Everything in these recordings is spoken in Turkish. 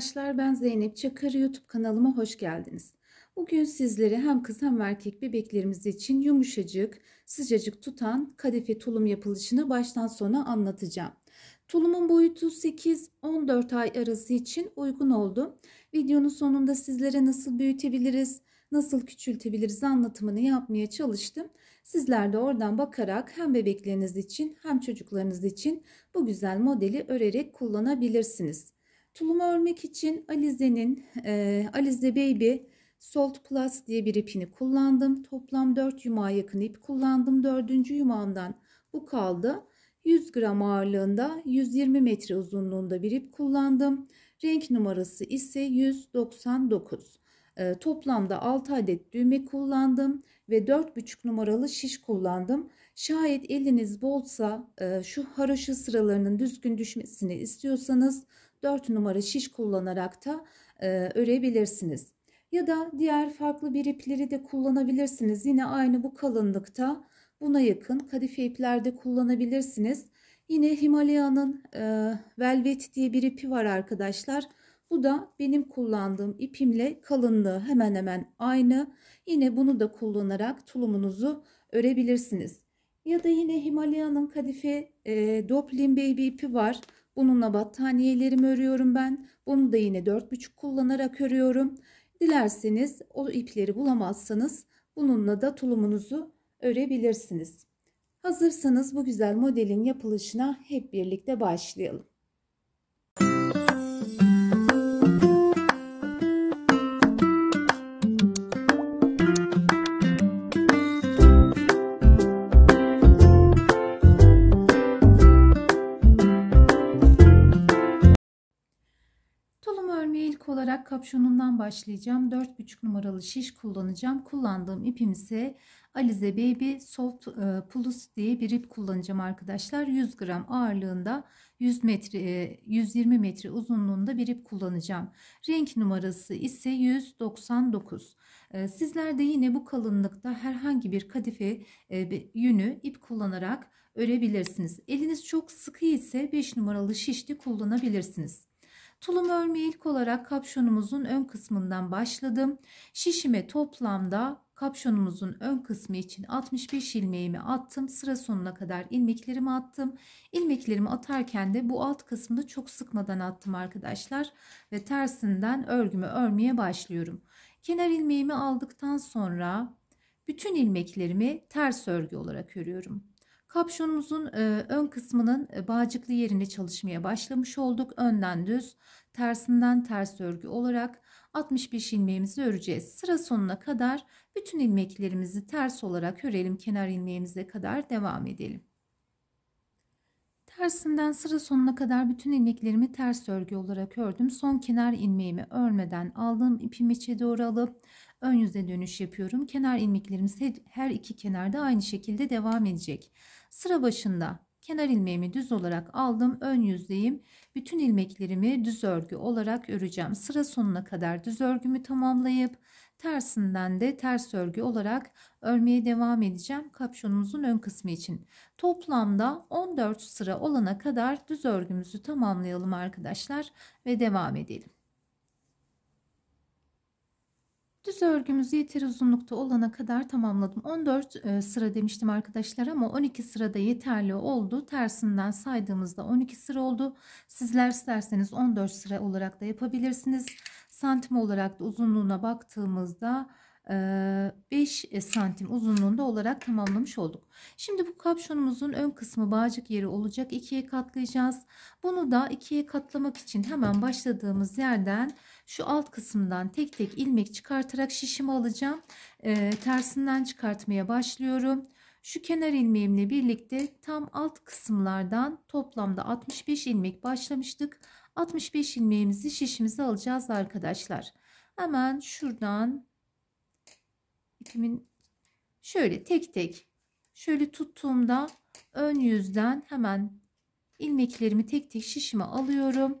arkadaşlar ben Zeynep Çakır YouTube kanalıma hoş geldiniz. Bugün sizlere hem kız hem erkek bebeklerimiz için yumuşacık, sıcacık tutan kadife tulum yapılışını baştan sona anlatacağım. Tulumun boyutu 8-14 ay arası için uygun oldu. Videonun sonunda sizlere nasıl büyütebiliriz, nasıl küçültebiliriz anlatımını yapmaya çalıştım. Sizler de oradan bakarak hem bebekleriniz için hem çocuklarınız için bu güzel modeli örerek kullanabilirsiniz. Tulum örmek için Alize'nin e, Alize Baby Salt Plus diye bir ipini kullandım. Toplam 4 yumağa yakın ip kullandım. 4. yumağımdan bu kaldı. 100 gram ağırlığında 120 metre uzunluğunda bir ip kullandım. Renk numarası ise 199. E, toplamda 6 adet düğme kullandım ve 4,5 numaralı şiş kullandım. Şayet eliniz bolsa e, şu haroşa sıralarının düzgün düşmesini istiyorsanız 4 numara şiş kullanarak da e, örebilirsiniz. Ya da diğer farklı bir ipleri de kullanabilirsiniz. Yine aynı bu kalınlıkta buna yakın kadife iplerde kullanabilirsiniz. Yine Himalaya'nın e, Velvet diye bir ipi var arkadaşlar. Bu da benim kullandığım ipimle kalınlığı hemen hemen aynı. Yine bunu da kullanarak tulumunuzu örebilirsiniz. Ya da yine Himalaya'nın kadife e, Doplin Baby ipi var. Bununla battaniyelerimi örüyorum ben. Bunu da yine 4,5 kullanarak örüyorum. Dilerseniz o ipleri bulamazsanız bununla da tulumunuzu örebilirsiniz. Hazırsanız bu güzel modelin yapılışına hep birlikte başlayalım. olarak kapşonundan başlayacağım. 4,5 numaralı şiş kullanacağım. Kullandığım ipim ise Alize Baby Soft e, Plus diye bir ip kullanacağım arkadaşlar. 100 gram ağırlığında 100 metre 120 e, metre uzunluğunda bir ip kullanacağım. Renk numarası ise 199. E, sizler de yine bu kalınlıkta herhangi bir kadife yünü ip kullanarak örebilirsiniz. Eliniz çok sıkı ise 5 numaralı şişli kullanabilirsiniz. Tulum örmeye ilk olarak kapşonumuzun ön kısmından başladım. Şişime toplamda kapşonumuzun ön kısmı için 65 ilmeğimi attım. Sıra sonuna kadar ilmeklerimi attım. İlmeklerimi atarken de bu alt kısmını çok sıkmadan attım arkadaşlar ve tersinden örgümü örmeye başlıyorum. Kenar ilmeğimi aldıktan sonra bütün ilmeklerimi ters örgü olarak örüyorum. Kapşonumuzun e, ön kısmının e, bağcıklı yerine çalışmaya başlamış olduk. Önden düz, tersinden ters örgü olarak 65 ilmeğimizi öreceğiz. Sıra sonuna kadar bütün ilmeklerimizi ters olarak örelim. Kenar ilmeğimize kadar devam edelim. Tersinden sıra sonuna kadar bütün ilmeklerimi ters örgü olarak ördüm. Son kenar ilmeğimi örmeden aldığım ipimi içe doğru alıp ön yüze dönüş yapıyorum. Kenar ilmeklerimiz her iki kenarda aynı şekilde devam edecek. Sıra başında kenar ilmeğimi düz olarak aldım. Ön yüzeyim. Bütün ilmeklerimi düz örgü olarak öreceğim. Sıra sonuna kadar düz örgümü tamamlayıp tersinden de ters örgü olarak örmeye devam edeceğim kapşonumuzun ön kısmı için. Toplamda 14 sıra olana kadar düz örgümüzü tamamlayalım arkadaşlar ve devam edelim. Düz örgümüz yeter uzunlukta olana kadar tamamladım. 14 e, sıra demiştim arkadaşlar ama 12 sırada yeterli oldu. Tersinden saydığımızda 12 sıra oldu. Sizler isterseniz 14 sıra olarak da yapabilirsiniz. Santim olarak da uzunluğuna baktığımızda 5 e, e, santim uzunluğunda olarak tamamlamış olduk. Şimdi bu kapşonumuzun ön kısmı bağcık yeri olacak. ikiye katlayacağız. Bunu da ikiye katlamak için hemen başladığımız yerden şu alt kısımdan tek tek ilmek çıkartarak şişimi alacağım. E, tersinden çıkartmaya başlıyorum. Şu kenar ilmeğimle birlikte tam alt kısımlardan toplamda 65 ilmek başlamıştık. 65 ilmeğimizi şişimize alacağız arkadaşlar. Hemen şuradan ipimin şöyle tek tek şöyle tuttuğumda ön yüzden hemen ilmeklerimi tek tek şişime alıyorum.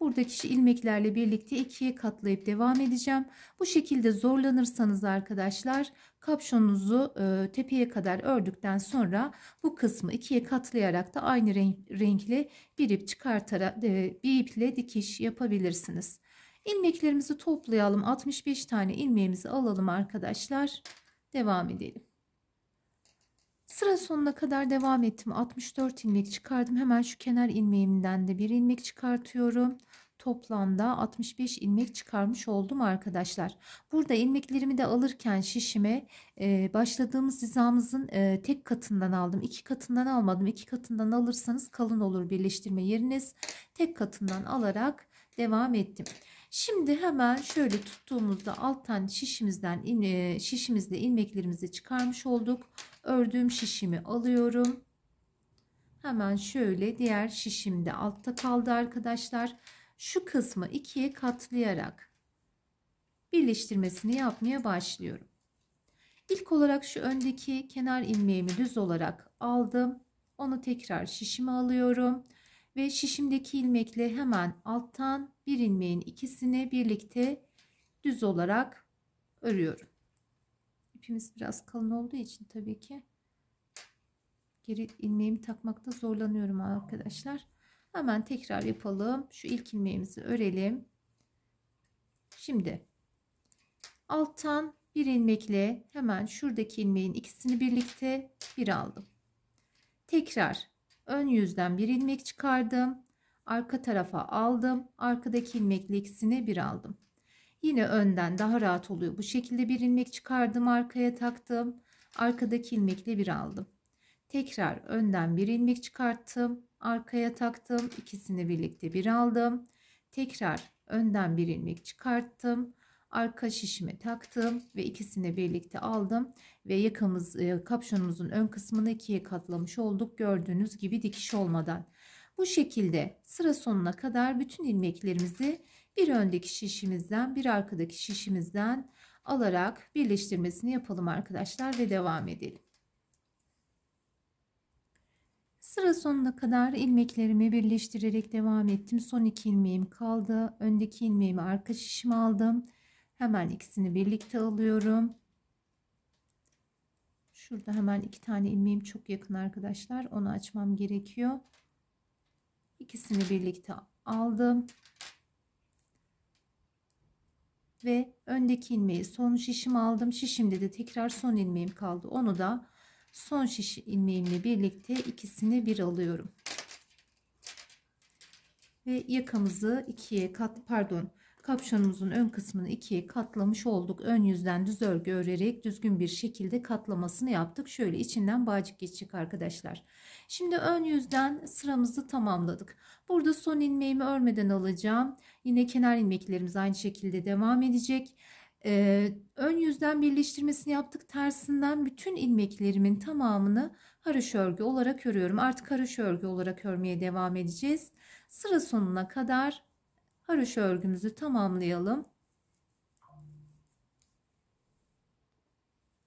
Buradaki ilmeklerle birlikte ikiye katlayıp devam edeceğim. Bu şekilde zorlanırsanız arkadaşlar kapşonunuzu e, tepeye kadar ördükten sonra bu kısmı ikiye katlayarak da aynı renkli bir ip çıkartarak e, bir iple dikiş yapabilirsiniz. İlmeklerimizi toplayalım. 65 tane ilmeğimizi alalım arkadaşlar. Devam edelim. Sıra sonuna kadar devam ettim. 64 ilmek çıkardım. Hemen şu kenar ilmeğimden de bir ilmek çıkartıyorum. Toplamda 65 ilmek çıkarmış oldum arkadaşlar. Burada ilmeklerimi de alırken şişime e, başladığımız hizamızın e, tek katından aldım. İki katından almadım. İki katından alırsanız kalın olur birleştirme yeriniz. Tek katından alarak devam ettim. Şimdi hemen şöyle tuttuğumuzda alttan şişimizden e, şişimizde ilmeklerimizi çıkarmış olduk. Ördüğüm şişimi alıyorum. Hemen şöyle diğer şişimde altta kaldı arkadaşlar. Şu kısmı ikiye katlayarak birleştirmesini yapmaya başlıyorum. İlk olarak şu öndeki kenar ilmeğimi düz olarak aldım. Onu tekrar şişime alıyorum ve şişimdeki ilmekle hemen alttan bir ilmeğin ikisini birlikte düz olarak örüyorum ipimiz biraz kalın olduğu için tabii ki geri ilmeğimi takmakta zorlanıyorum arkadaşlar. Hemen tekrar yapalım. Şu ilk ilmeğimizi örelim. Şimdi alttan bir ilmekle hemen şuradaki ilmeğin ikisini birlikte bir aldım. Tekrar ön yüzden bir ilmek çıkardım. Arka tarafa aldım. Arkadaki ilmekle ikisini bir aldım. Yine önden daha rahat oluyor. Bu şekilde bir ilmek çıkardım arkaya taktım. Arkadaki ilmekle bir aldım. Tekrar önden bir ilmek çıkarttım. Arkaya taktım. İkisini birlikte bir aldım. Tekrar önden bir ilmek çıkarttım. Arka şişime taktım ve ikisini birlikte aldım ve yakamız e, kapşonumuzun ön kısmını ikiye katlamış olduk gördüğünüz gibi dikiş olmadan. Bu şekilde sıra sonuna kadar bütün ilmeklerimizi bir öndeki şişimizden bir arkadaki şişimizden alarak birleştirmesini yapalım arkadaşlar ve devam edelim. Sıra sonuna kadar ilmeklerimi birleştirerek devam ettim. Son iki ilmeğim kaldı. Öndeki ilmeğimi arka şişime aldım. Hemen ikisini birlikte alıyorum. Şurada hemen iki tane ilmeğim çok yakın arkadaşlar. Onu açmam gerekiyor. İkisini birlikte aldım ve öndeki ilmeği son şişim aldım. Şişimde de tekrar son ilmeğim kaldı. Onu da son şiş ilmeğimle birlikte ikisini bir alıyorum. Ve yakamızı ikiye kat pardon Kapşonumuzun ön kısmını ikiye katlamış olduk. Ön yüzden düz örgü örerek düzgün bir şekilde katlamasını yaptık. Şöyle içinden bağcık geçecek arkadaşlar. Şimdi ön yüzden sıramızı tamamladık. Burada son ilmeğimi örmeden alacağım. Yine kenar ilmeklerimiz aynı şekilde devam edecek. Ee, ön yüzden birleştirmesini yaptık. Tersinden bütün ilmeklerimin tamamını haroş örgü olarak örüyorum. Artık haroş örgü olarak örmeye devam edeceğiz. Sıra sonuna kadar haroşa örgümüzü tamamlayalım.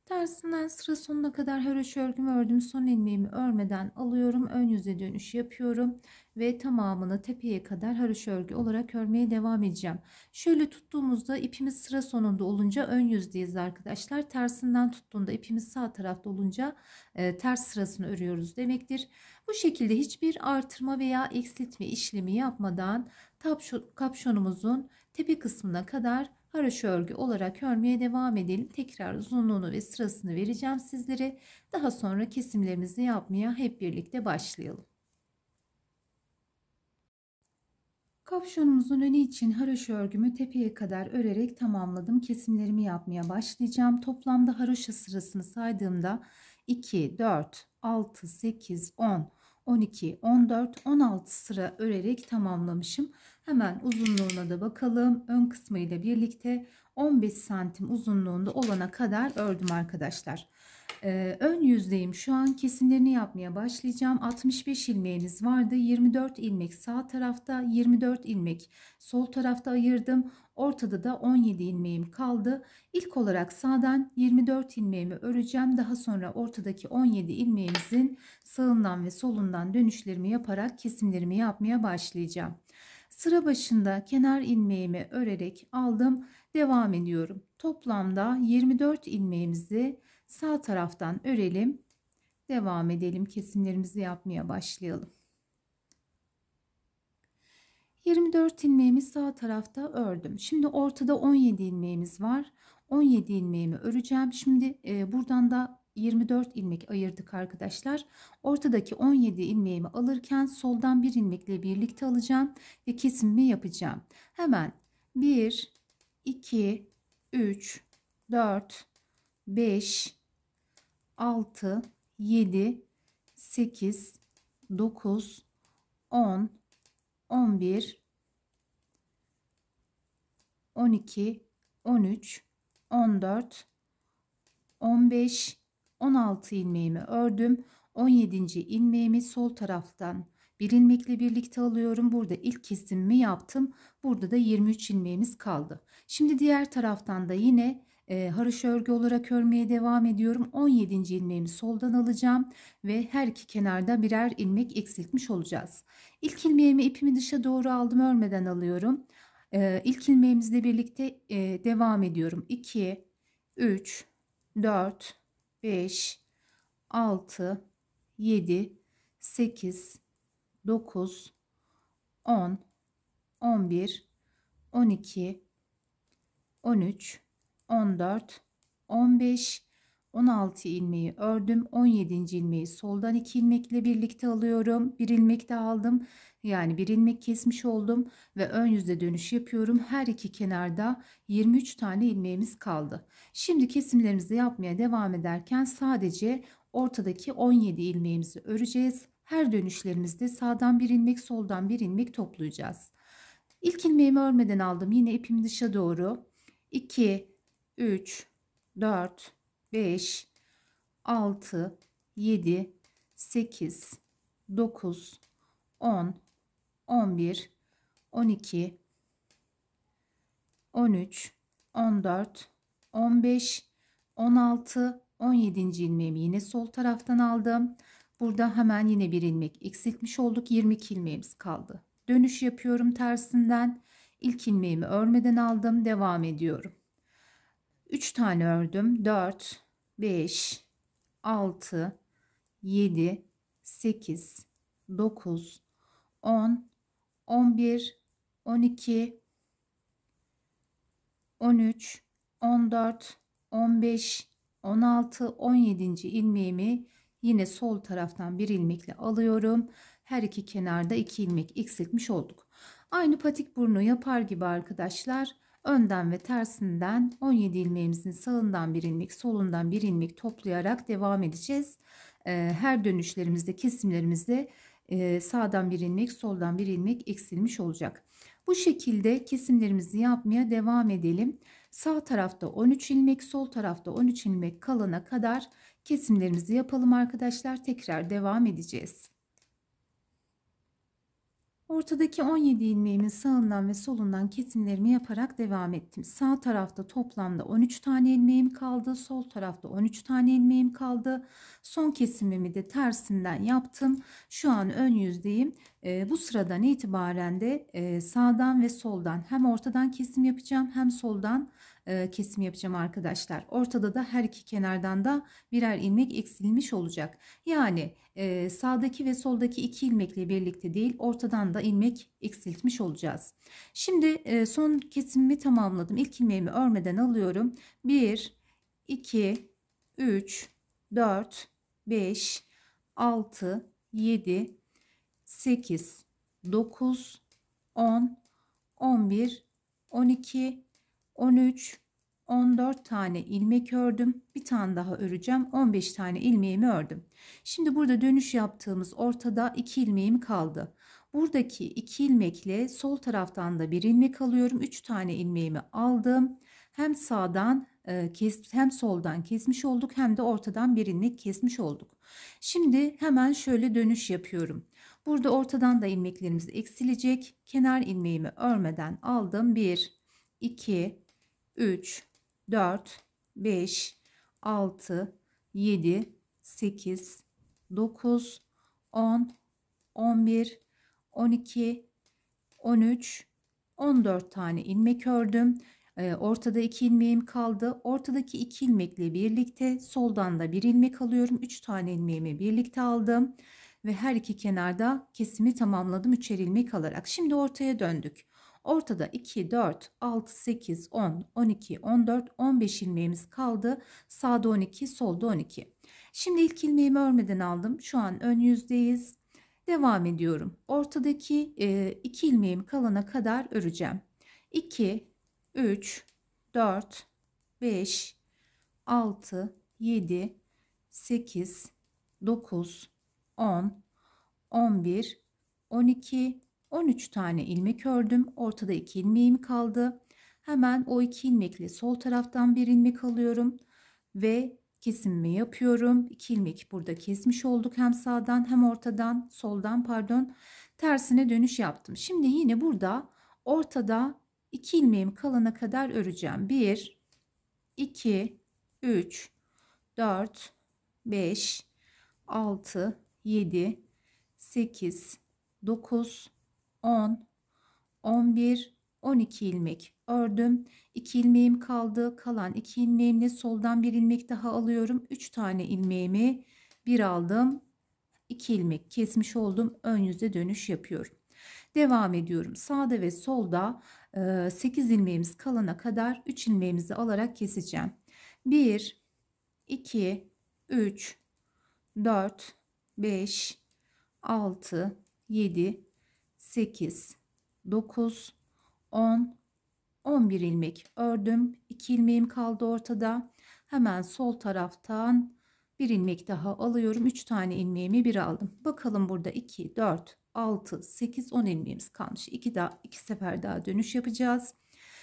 Tersinden sıra sonuna kadar haroşa örgümü ördüm. Son ilmeğimi örmeden alıyorum. Ön yüze dönüş yapıyorum. Ve tamamını tepeye kadar haroşa örgü olarak örmeye devam edeceğim. Şöyle tuttuğumuzda ipimiz sıra sonunda olunca ön yüzdeyiz arkadaşlar. Tersinden tuttuğunda ipimiz sağ tarafta olunca e, ters sırasını örüyoruz demektir. Bu şekilde hiçbir artırma veya eksiltme işlemi yapmadan kapşonumuzun tepe kısmına kadar haraş örgü olarak örmeye devam edelim. Tekrar uzunluğunu ve sırasını vereceğim sizlere. Daha sonra kesimlerimizi yapmaya hep birlikte başlayalım. Kapşonumuzun önü için haroşa örgümü tepeye kadar örerek tamamladım. Kesimlerimi yapmaya başlayacağım. Toplamda haroşa sırasını saydığımda 2, 4, 6, 8, 10, 12, 14, 16 sıra örerek tamamlamışım. Hemen uzunluğuna da bakalım. Ön kısmıyla ile birlikte 15 santim uzunluğunda olana kadar ördüm arkadaşlar. Ee, ön yüzdeyim. Şu an kesimlerini yapmaya başlayacağım. 65 ilmeğiniz vardı. 24 ilmek sağ tarafta, 24 ilmek sol tarafta ayırdım. Ortada da 17 ilmeğim kaldı. İlk olarak sağdan 24 ilmeğimi öreceğim. Daha sonra ortadaki 17 ilmeğimizin sağından ve solundan dönüşlerimi yaparak kesimlerimi yapmaya başlayacağım. Sıra başında kenar ilmeğimi örerek aldım. Devam ediyorum. Toplamda 24 ilmeğimizi Sağ taraftan örelim. Devam edelim. Kesimlerimizi yapmaya başlayalım. 24 ilmeğimi sağ tarafta ördüm. Şimdi ortada 17 ilmeğimiz var. 17 ilmeğimi öreceğim. Şimdi e, buradan da 24 ilmek ayırdık arkadaşlar. Ortadaki 17 ilmeğimi alırken soldan bir ilmekle birlikte alacağım ve kesimimi yapacağım. Hemen 1 2 3 4 5 6, 7, 8, 9, 10, 11, 12, 13, 14, 15, 16 ilmeğimi ördüm. 17. ilmeğimi sol taraftan bir ilmekle birlikte alıyorum. Burada ilk kesimimi yaptım. Burada da 23 ilmeğimiz kaldı. Şimdi diğer taraftan da yine e, ee, haroş örgü olarak örmeye devam ediyorum. 17. ilmeğimi soldan alacağım ve her iki kenarda birer ilmek eksiltmiş olacağız. İlk ilmeğimi ipimi dışa doğru aldım örmeden alıyorum. E, ilk ilmeğimizle birlikte e, devam ediyorum. 2, 3, 4, 5, 6, 7, 8, 9, 10, 11, 12, 13, 14, 15, 16 ilmeği ördüm. 17. ilmeği soldan 2 ilmekle birlikte alıyorum. 1 bir ilmek de aldım. Yani 1 ilmek kesmiş oldum ve ön yüzde dönüş yapıyorum. Her iki kenarda 23 tane ilmeğimiz kaldı. Şimdi kesimlerimizi yapmaya devam ederken sadece ortadaki 17 ilmeğimizi öreceğiz. Her dönüşlerimizde sağdan bir ilmek, soldan bir ilmek toplayacağız. İlk ilmeğimi örmeden aldım. Yine ipimi dışa doğru 2 3, 4, 5, 6, 7, 8, 9, 10, 11, 12, 13, 14, 15, 16, 17. ilmeğimi yine sol taraftan aldım. Burada hemen yine bir ilmek eksiltmiş olduk. 22 ilmeğimiz kaldı. Dönüş yapıyorum tersinden. İlk ilmeğimi örmeden aldım. Devam ediyorum. 3 tane ördüm. 4, 5, 6, 7, 8, 9, 10, 11, 12, 13, 14, 15, 16, 17. ilmeğimi yine sol taraftan bir ilmekle alıyorum. Her iki kenarda iki ilmek eksiltmiş olduk. Aynı patik burnu yapar gibi arkadaşlar önden ve tersinden 17 ilmeğimizin sağından bir ilmek solundan bir ilmek toplayarak devam edeceğiz. Ee, her dönüşlerimizde kesimlerimizde e, sağdan bir ilmek soldan bir ilmek eksilmiş olacak. Bu şekilde kesimlerimizi yapmaya devam edelim. Sağ tarafta 13 ilmek sol tarafta 13 ilmek kalana kadar kesimlerimizi yapalım arkadaşlar tekrar devam edeceğiz. Ortadaki 17 ilmeğimin sağından ve solundan kesimlerimi yaparak devam ettim. Sağ tarafta toplamda 13 tane ilmeğim kaldı. Sol tarafta 13 tane ilmeğim kaldı. Son kesimimi de tersinden yaptım. Şu an ön yüzdeyim. E, bu sıradan itibaren de e, sağdan ve soldan hem ortadan kesim yapacağım hem soldan e, Kesimi yapacağım arkadaşlar. Ortada da her iki kenardan da birer ilmek eksilmiş olacak. Yani e, sağdaki ve soldaki iki ilmekle birlikte değil ortadan da ilmek eksiltmiş olacağız. Şimdi e, son kesimimi tamamladım. İlk ilmeğimi örmeden alıyorum. 1, 2, 3, 4, 5, 6, 7, 8, 9, 10, 11, 12, 13, 14 tane ilmek ördüm. Bir tane daha öreceğim. 15 tane ilmeğimi ördüm. Şimdi burada dönüş yaptığımız ortada 2 ilmeğim kaldı. Buradaki 2 ilmekle sol taraftan da bir ilmek alıyorum. 3 tane ilmeğimi aldım. Hem sağdan e, kes, hem soldan kesmiş olduk hem de ortadan bir ilmek kesmiş olduk. Şimdi hemen şöyle dönüş yapıyorum. Burada ortadan da ilmeklerimiz eksilecek. Kenar ilmeğimi örmeden aldım. 1, 2, 3, 4, 5, 6, 7, 8, 9, 10, 11, 12, 13, 14 tane ilmek ördüm. Ee, ortada 2 ilmeğim kaldı. Ortadaki 2 ilmekle birlikte soldan da 1 ilmek alıyorum. 3 tane ilmeğimi birlikte aldım. Ve her iki kenarda kesimi tamamladım. 3'er ilmek alarak. Şimdi ortaya döndük. Ortada 2, 4, 6, 8, 10, 12, 14, 15 ilmeğimiz kaldı. Sağda 12, solda 12. Şimdi ilk ilmeğimi örmeden aldım. Şu an ön yüzdeyiz. Devam ediyorum. Ortadaki 2 e, ilmeğim kalana kadar öreceğim. 2, 3, 4, 5, 6, 7, 8, 9, 10, 11, 12, 13 tane ilmek ördüm. Ortada 2 ilmeğim kaldı. Hemen o 2 ilmekle sol taraftan bir ilmek alıyorum ve kesimimi yapıyorum. 2 ilmek burada kesmiş olduk hem sağdan hem ortadan, soldan pardon. Tersine dönüş yaptım. Şimdi yine burada ortada 2 ilmeğim kalana kadar öreceğim. 1 2 3 4 5 6 7 8 9 10, 11, 12 ilmek ördüm. 2 ilmeğim kaldı. Kalan 2 ilmeğimle soldan bir ilmek daha alıyorum. 3 tane ilmeğimi bir aldım. 2 ilmek kesmiş oldum. Ön yüze dönüş yapıyorum. Devam ediyorum. Sağda ve solda 8 e, ilmeğimiz kalana kadar 3 ilmeğimizi alarak keseceğim. 1 2 3 4 5 6 7 8, 9, 10, 11 ilmek ördüm. 2 ilmeğim kaldı ortada. Hemen sol taraftan bir ilmek daha alıyorum. 3 tane ilmeğimi bir aldım. Bakalım burada 2, 4, 6, 8, 10 ilmeğimiz kalmış. 2 daha 2 sefer daha dönüş yapacağız.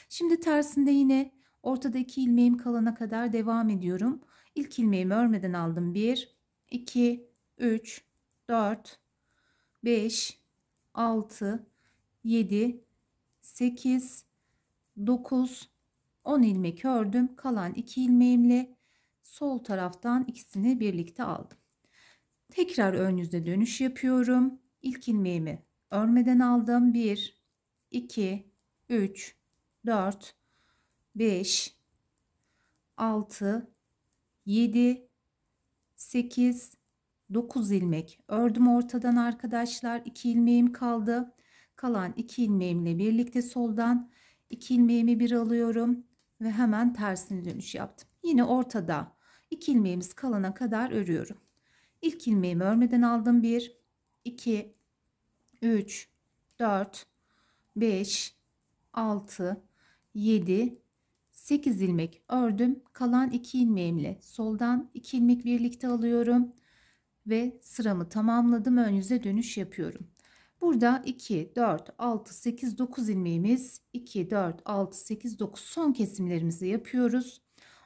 Şimdi tersinde yine ortadaki ilmeğim kalana kadar devam ediyorum. İlk ilmeğimi örmeden aldım. 1, 2, 3, 4, 5, 6, 7, 8, 9, 10 ilmek ördüm. Kalan 2 ilmeğimle sol taraftan ikisini birlikte aldım. Tekrar ön yüzde dönüş yapıyorum. İlk ilmeğimi örmeden aldım. 1, 2, 3, 4, 5, 6, 7, 8, 9 ilmek ördüm ortadan arkadaşlar 2 ilmeğim kaldı kalan 2 ilmeğimle birlikte soldan 2 ilmeğimi bir alıyorum ve hemen tersine dönüş yaptım yine ortada 2 ilmeğimiz kalana kadar örüyorum ilk ilmeğimi örmeden aldım 1 2 3 4 5 6 7 8 ilmek ördüm kalan 2 ilmeğimle soldan 2 ilmek birlikte alıyorum ve sıramı tamamladım. Ön yüze dönüş yapıyorum. Burada 2, 4, 6, 8, 9 ilmeğimiz 2, 4, 6, 8, 9 son kesimlerimizi yapıyoruz.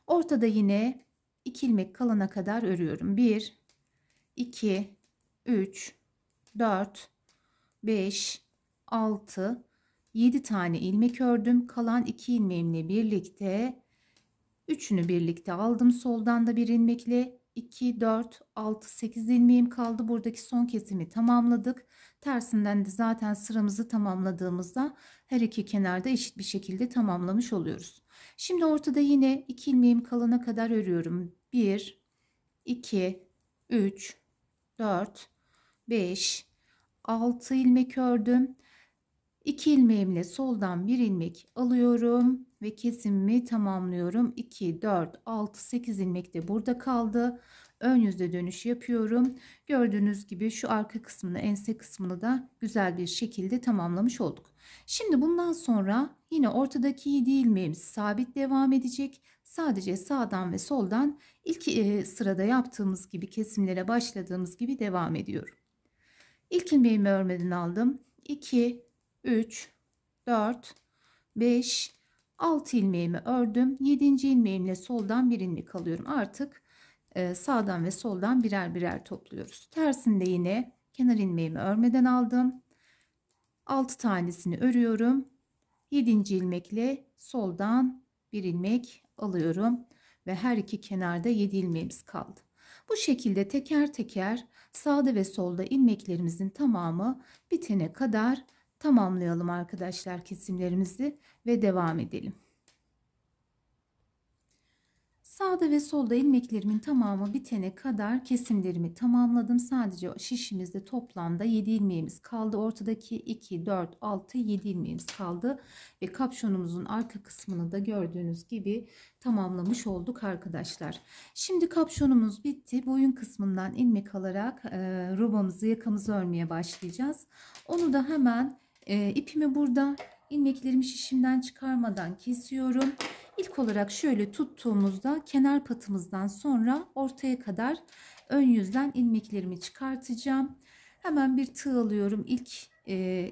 Ortada yine 2 ilmek kalana kadar örüyorum. 1, 2, 3, 4, 5, 6, 7 tane ilmek ördüm. Kalan 2 ilmeğimle birlikte 3'ünü birlikte aldım. Soldan da bir ilmekle 2, 4, 6, 8 ilmeğim kaldı. Buradaki son kesimi tamamladık. Tersinden de zaten sıramızı tamamladığımızda her iki kenarda eşit bir şekilde tamamlamış oluyoruz. Şimdi ortada yine 2 ilmeğim kalana kadar örüyorum. 1, 2, 3, 4, 5, 6 ilmek ördüm. 2 ilmeğimle soldan bir ilmek alıyorum ve kesimimi tamamlıyorum. 2, 4, 6, 8 ilmek de burada kaldı. Ön yüzde dönüş yapıyorum. Gördüğünüz gibi şu arka kısmını, ense kısmını da güzel bir şekilde tamamlamış olduk. Şimdi bundan sonra yine ortadaki 7 ilmeğimiz sabit devam edecek. Sadece sağdan ve soldan ilk e, sırada yaptığımız gibi kesimlere başladığımız gibi devam ediyorum. İlk ilmeğimi örmeden aldım. 2 3, 4, 5, 6 ilmeğimi ördüm. 7. ilmeğimle soldan bir ilmek alıyorum. Artık e, sağdan ve soldan birer birer topluyoruz. Tersinde yine kenar ilmeğimi örmeden aldım. 6 tanesini örüyorum. 7. ilmekle soldan bir ilmek alıyorum ve her iki kenarda 7 ilmeğimiz kaldı. Bu şekilde teker teker sağda ve solda ilmeklerimizin tamamı bitene kadar tamamlayalım arkadaşlar kesimlerimizi ve devam edelim. Sağda ve solda ilmeklerimin tamamı bitene kadar kesimlerimi tamamladım. Sadece şişimizde toplamda 7 ilmeğimiz kaldı. Ortadaki 2, 4, 6, 7 ilmeğimiz kaldı. Ve kapşonumuzun arka kısmını da gördüğünüz gibi tamamlamış olduk arkadaşlar. Şimdi kapşonumuz bitti. Boyun kısmından ilmek alarak e, robamızı yakamızı örmeye başlayacağız. Onu da hemen e, ipimi burada ilmeklerimi şişimden çıkarmadan kesiyorum. İlk olarak şöyle tuttuğumuzda kenar patımızdan sonra ortaya kadar ön yüzden ilmeklerimi çıkartacağım. Hemen bir tığ alıyorum. İlk e,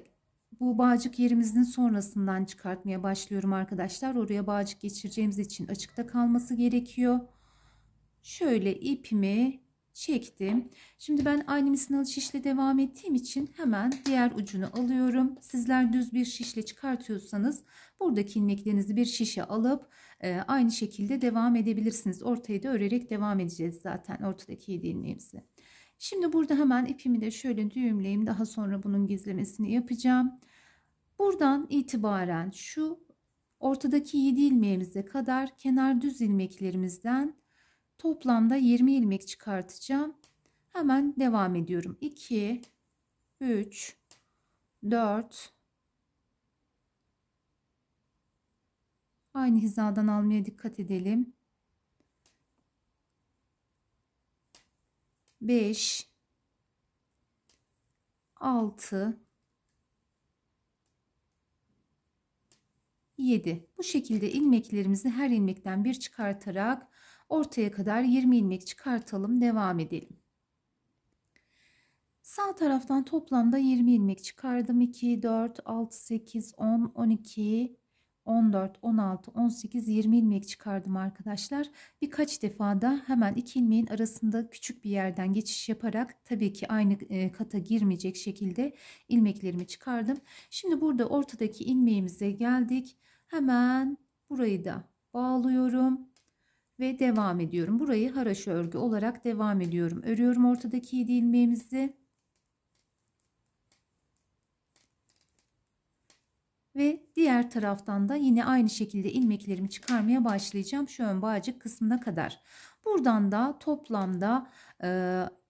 bu bağcık yerimizin sonrasından çıkartmaya başlıyorum arkadaşlar. Oraya bağcık geçireceğimiz için açıkta kalması gerekiyor. Şöyle ipimi çektim. Şimdi ben aynı sinalı şişle devam ettiğim için hemen diğer ucunu alıyorum. Sizler düz bir şişle çıkartıyorsanız buradaki ilmeklerinizi bir şişe alıp e, aynı şekilde devam edebilirsiniz. Ortayı da örerek devam edeceğiz zaten ortadaki 7 ilmeğimizi. Şimdi burada hemen ipimi de şöyle düğümleyeyim. Daha sonra bunun gizlemesini yapacağım. Buradan itibaren şu ortadaki 7 ilmeğimize kadar kenar düz ilmeklerimizden Toplamda 20 ilmek çıkartacağım. Hemen devam ediyorum. 2 3 4 Aynı hizadan almaya dikkat edelim. 5 6 7 bu şekilde ilmeklerimizi her ilmekten bir çıkartarak Ortaya kadar 20 ilmek çıkartalım devam edelim. Sağ taraftan toplamda 20 ilmek çıkardım. 2, 4, 6, 8, 10, 12, 14, 16, 18, 20 ilmek çıkardım arkadaşlar. Birkaç defa da hemen iki ilmeğin arasında küçük bir yerden geçiş yaparak tabii ki aynı e, kata girmeyecek şekilde ilmeklerimi çıkardım. Şimdi burada ortadaki ilmeğimize geldik. Hemen burayı da bağlıyorum ve devam ediyorum. Burayı haraşo örgü olarak devam ediyorum. Örüyorum ortadaki 7 ilmeğimizi. Ve diğer taraftan da yine aynı şekilde ilmeklerimi çıkarmaya başlayacağım. Şu ön bağcık kısmına kadar. Buradan da toplamda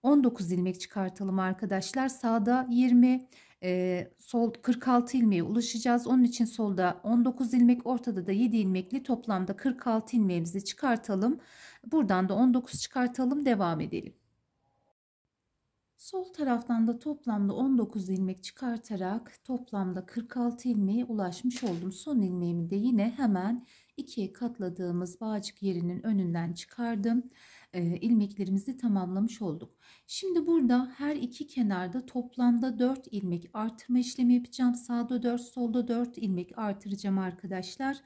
19 ilmek çıkartalım arkadaşlar. Sağda 20, e, sol 46 ilmeğe ulaşacağız. Onun için solda 19 ilmek ortada da 7 ilmekli toplamda 46 ilmeğimizi çıkartalım. Buradan da 19 çıkartalım devam edelim. Sol taraftan da toplamda 19 ilmek çıkartarak toplamda 46 ilmeğe ulaşmış oldum. Son ilmeğimi de yine hemen ikiye katladığımız bağcık yerinin önünden çıkardım ilmeklerimizi tamamlamış olduk. Şimdi burada her iki kenarda toplamda 4 ilmek artırma işlemi yapacağım. Sağda 4, solda 4 ilmek artıracağım arkadaşlar.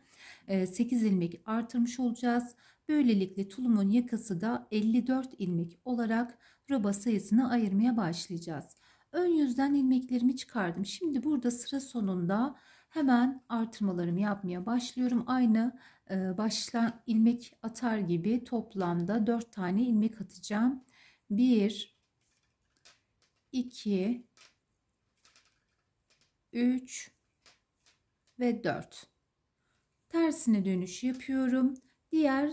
E, 8 ilmek artırmış olacağız. Böylelikle tulumun yakası da 54 ilmek olarak roba sayısını ayırmaya başlayacağız. Ön yüzden ilmeklerimi çıkardım. Şimdi burada sıra sonunda hemen artırmalarımı yapmaya başlıyorum. Aynı ee, başla ilmek atar gibi toplamda 4 tane ilmek atacağım. 1 2 3 ve 4. Tersine dönüş yapıyorum. Diğer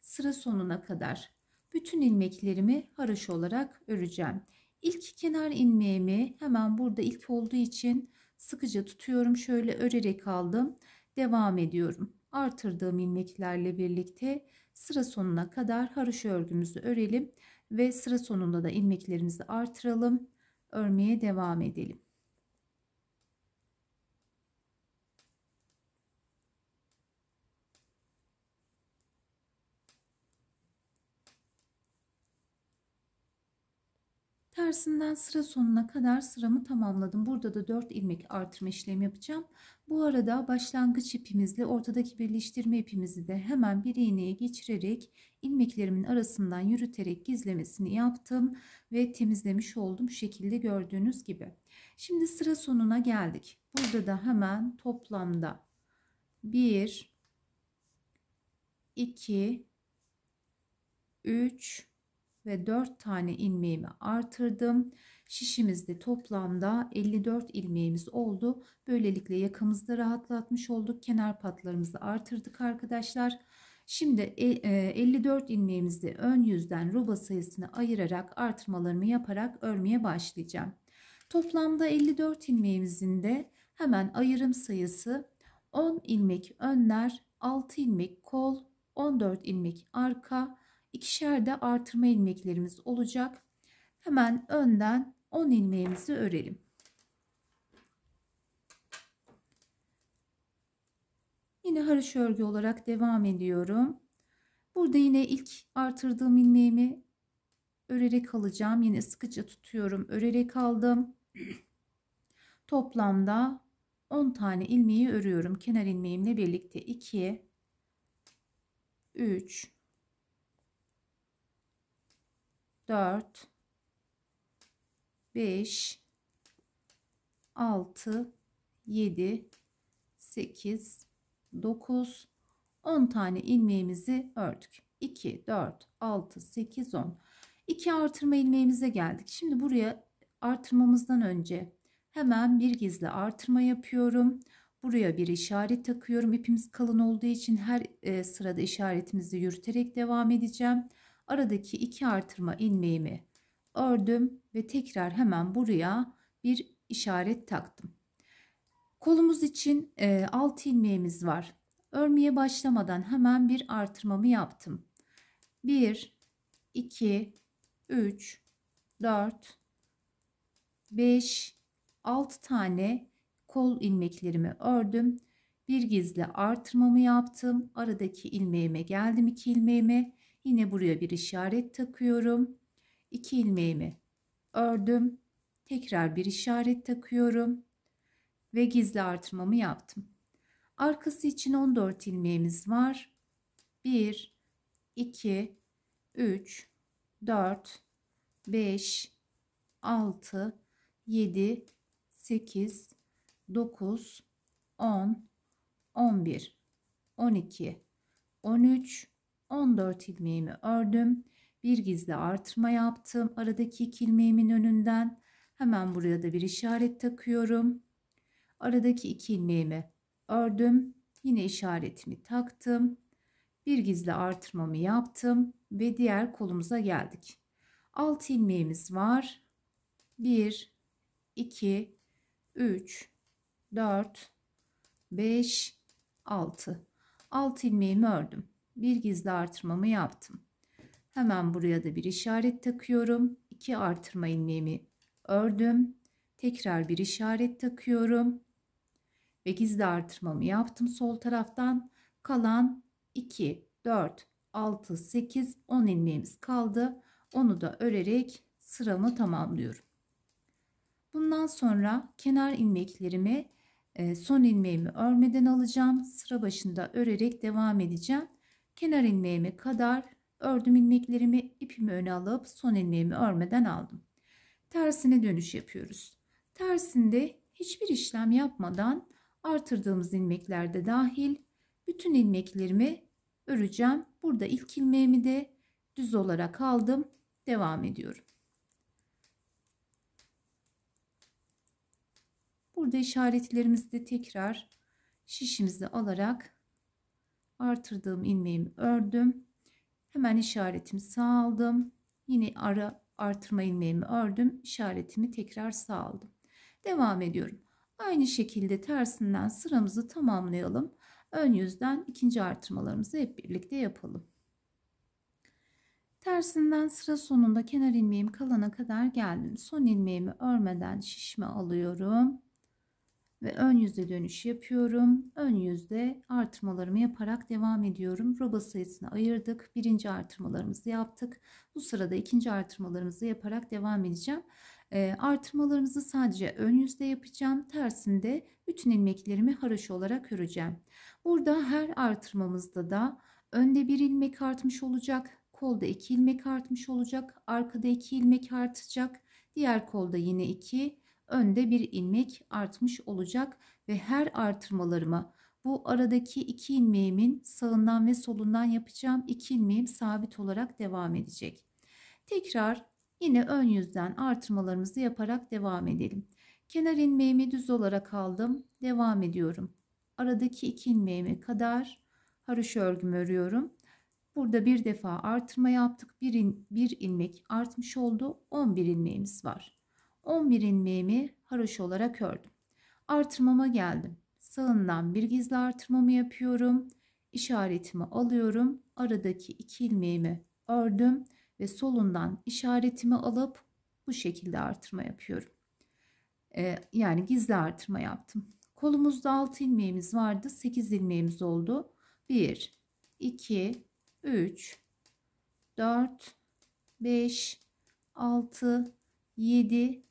sıra sonuna kadar bütün ilmeklerimi haraş olarak öreceğim. İlk kenar ilmeğimi hemen burada ilk olduğu için sıkıca tutuyorum. Şöyle örerek aldım. Devam ediyorum artırdığım ilmeklerle birlikte sıra sonuna kadar haroşa örgümüzü örelim ve sıra sonunda da ilmeklerimizi artıralım örmeye devam edelim tersinden sıra sonuna kadar sıramı tamamladım. Burada da 4 ilmek artırma işlemi yapacağım. Bu arada başlangıç ipimizle ortadaki birleştirme ipimizi de hemen bir iğneye geçirerek ilmeklerimin arasından yürüterek gizlemesini yaptım ve temizlemiş oldum şu şekilde gördüğünüz gibi. Şimdi sıra sonuna geldik. Burada da hemen toplamda 1 2 3 ve 4 tane ilmeğimi artırdım. Şişimizde toplamda 54 ilmeğimiz oldu. Böylelikle yakamızda rahatlatmış olduk. Kenar patlarımızı artırdık arkadaşlar. Şimdi 54 e, e, ilmeğimizi ön yüzden ruba sayısını ayırarak artırmalarımı yaparak örmeye başlayacağım. Toplamda 54 ilmeğimizin de hemen ayırım sayısı 10 ilmek önler, 6 ilmek kol, 14 ilmek arka, ikişer de artırma ilmeklerimiz olacak. Hemen önden 10 ilmeğimizi örelim. Yine haroş örgü olarak devam ediyorum. Burada yine ilk artırdığım ilmeğimi örerek alacağım. Yine sıkıca tutuyorum. Örerek aldım. Toplamda 10 tane ilmeği örüyorum. Kenar ilmeğimle birlikte 2 3 4 5 6 7 8 9 10 tane ilmeğimizi ördük. 2 4 6 8 10 2 artırma ilmeğimize geldik. Şimdi buraya artırmamızdan önce hemen bir gizli artırma yapıyorum. Buraya bir işaret takıyorum. İpimiz kalın olduğu için her e, sırada işaretimizi yürüterek devam edeceğim aradaki iki artırma ilmeğimi ördüm ve tekrar hemen buraya bir işaret taktım. Kolumuz için e, alt ilmeğimiz var. Örmeye başlamadan hemen bir artırmamı yaptım. 1 2 3 4 5 6 tane kol ilmeklerimi ördüm. Bir gizli artırmamı yaptım. Aradaki ilmeğime geldim iki ilmeğime Yine buraya bir işaret takıyorum. 2 ilmeğimi ördüm. Tekrar bir işaret takıyorum ve gizli artırmamı yaptım. Arkası için 14 ilmeğimiz var. 1 2 3 4 5 6 7 8 9 10 11 12 13 14 ilmeğimi ördüm. Bir gizli artırma yaptım. Aradaki iki ilmeğimin önünden hemen buraya da bir işaret takıyorum. Aradaki iki ilmeğimi ördüm. Yine işaretimi taktım. Bir gizli artırmamı yaptım ve diğer kolumuza geldik. 6 ilmeğimiz var. 1 2 3 4 5 6 6 ilmeğimi ördüm bir gizli artırmamı yaptım. Hemen buraya da bir işaret takıyorum. 2 artırma ilmeğimi ördüm. Tekrar bir işaret takıyorum. Ve gizli artırmamı yaptım sol taraftan. Kalan 2, 4, 6, 8, 10 ilmeğimiz kaldı. Onu da örerek sıramı tamamlıyorum. Bundan sonra kenar ilmeklerimi e, son ilmeğimi örmeden alacağım. Sıra başında örerek devam edeceğim. Kenar ilmeğime kadar ördüm ilmeklerimi ipimi öne alıp son ilmeğimi örmeden aldım. Tersine dönüş yapıyoruz. Tersinde hiçbir işlem yapmadan artırdığımız ilmeklerde de dahil bütün ilmeklerimi öreceğim. Burada ilk ilmeğimi de düz olarak aldım. Devam ediyorum. Burada işaretlerimizi de tekrar şişimizi alarak artırdığım ilmeğimi ördüm. Hemen işaretimi sağ aldım. Yine ara artırma ilmeğimi ördüm. işaretimi tekrar sağ aldım. Devam ediyorum. Aynı şekilde tersinden sıramızı tamamlayalım. Ön yüzden ikinci artırmalarımızı hep birlikte yapalım. Tersinden sıra sonunda kenar ilmeğim kalana kadar geldim. Son ilmeğimi örmeden şişme alıyorum ve ön yüzde dönüş yapıyorum. Ön yüzde artırmalarımı yaparak devam ediyorum. Roba sayısını ayırdık. Birinci artırmalarımızı yaptık. Bu sırada ikinci artırmalarımızı yaparak devam edeceğim. E, artırmalarımızı sadece ön yüzde yapacağım. Tersinde bütün ilmeklerimi haroşa olarak öreceğim. Burada her artırmamızda da önde bir ilmek artmış olacak. Kolda iki ilmek artmış olacak. Arkada iki ilmek artacak. Diğer kolda yine iki önde bir ilmek artmış olacak ve her artırmalarıma bu aradaki iki ilmeğimin sağından ve solundan yapacağım iki ilmeğim sabit olarak devam edecek. Tekrar yine ön yüzden artırmalarımızı yaparak devam edelim. Kenar ilmeğimi düz olarak aldım. Devam ediyorum. Aradaki iki ilmeğime kadar haroşa örgüm örüyorum. Burada bir defa artırma yaptık. Bir, in, bir ilmek artmış oldu. 11 ilmeğimiz var. 11 ilmeğimi haroşa olarak ördüm. Artırmama geldim. Sağından bir gizli artırmamı yapıyorum. İşaretimi alıyorum. Aradaki 2 ilmeğimi ördüm ve solundan işaretimi alıp bu şekilde artırma yapıyorum. Ee, yani gizli artırma yaptım. Kolumuzda 6 ilmeğimiz vardı. 8 ilmeğimiz oldu. 1, 2, 3, 4, 5, 6, 7,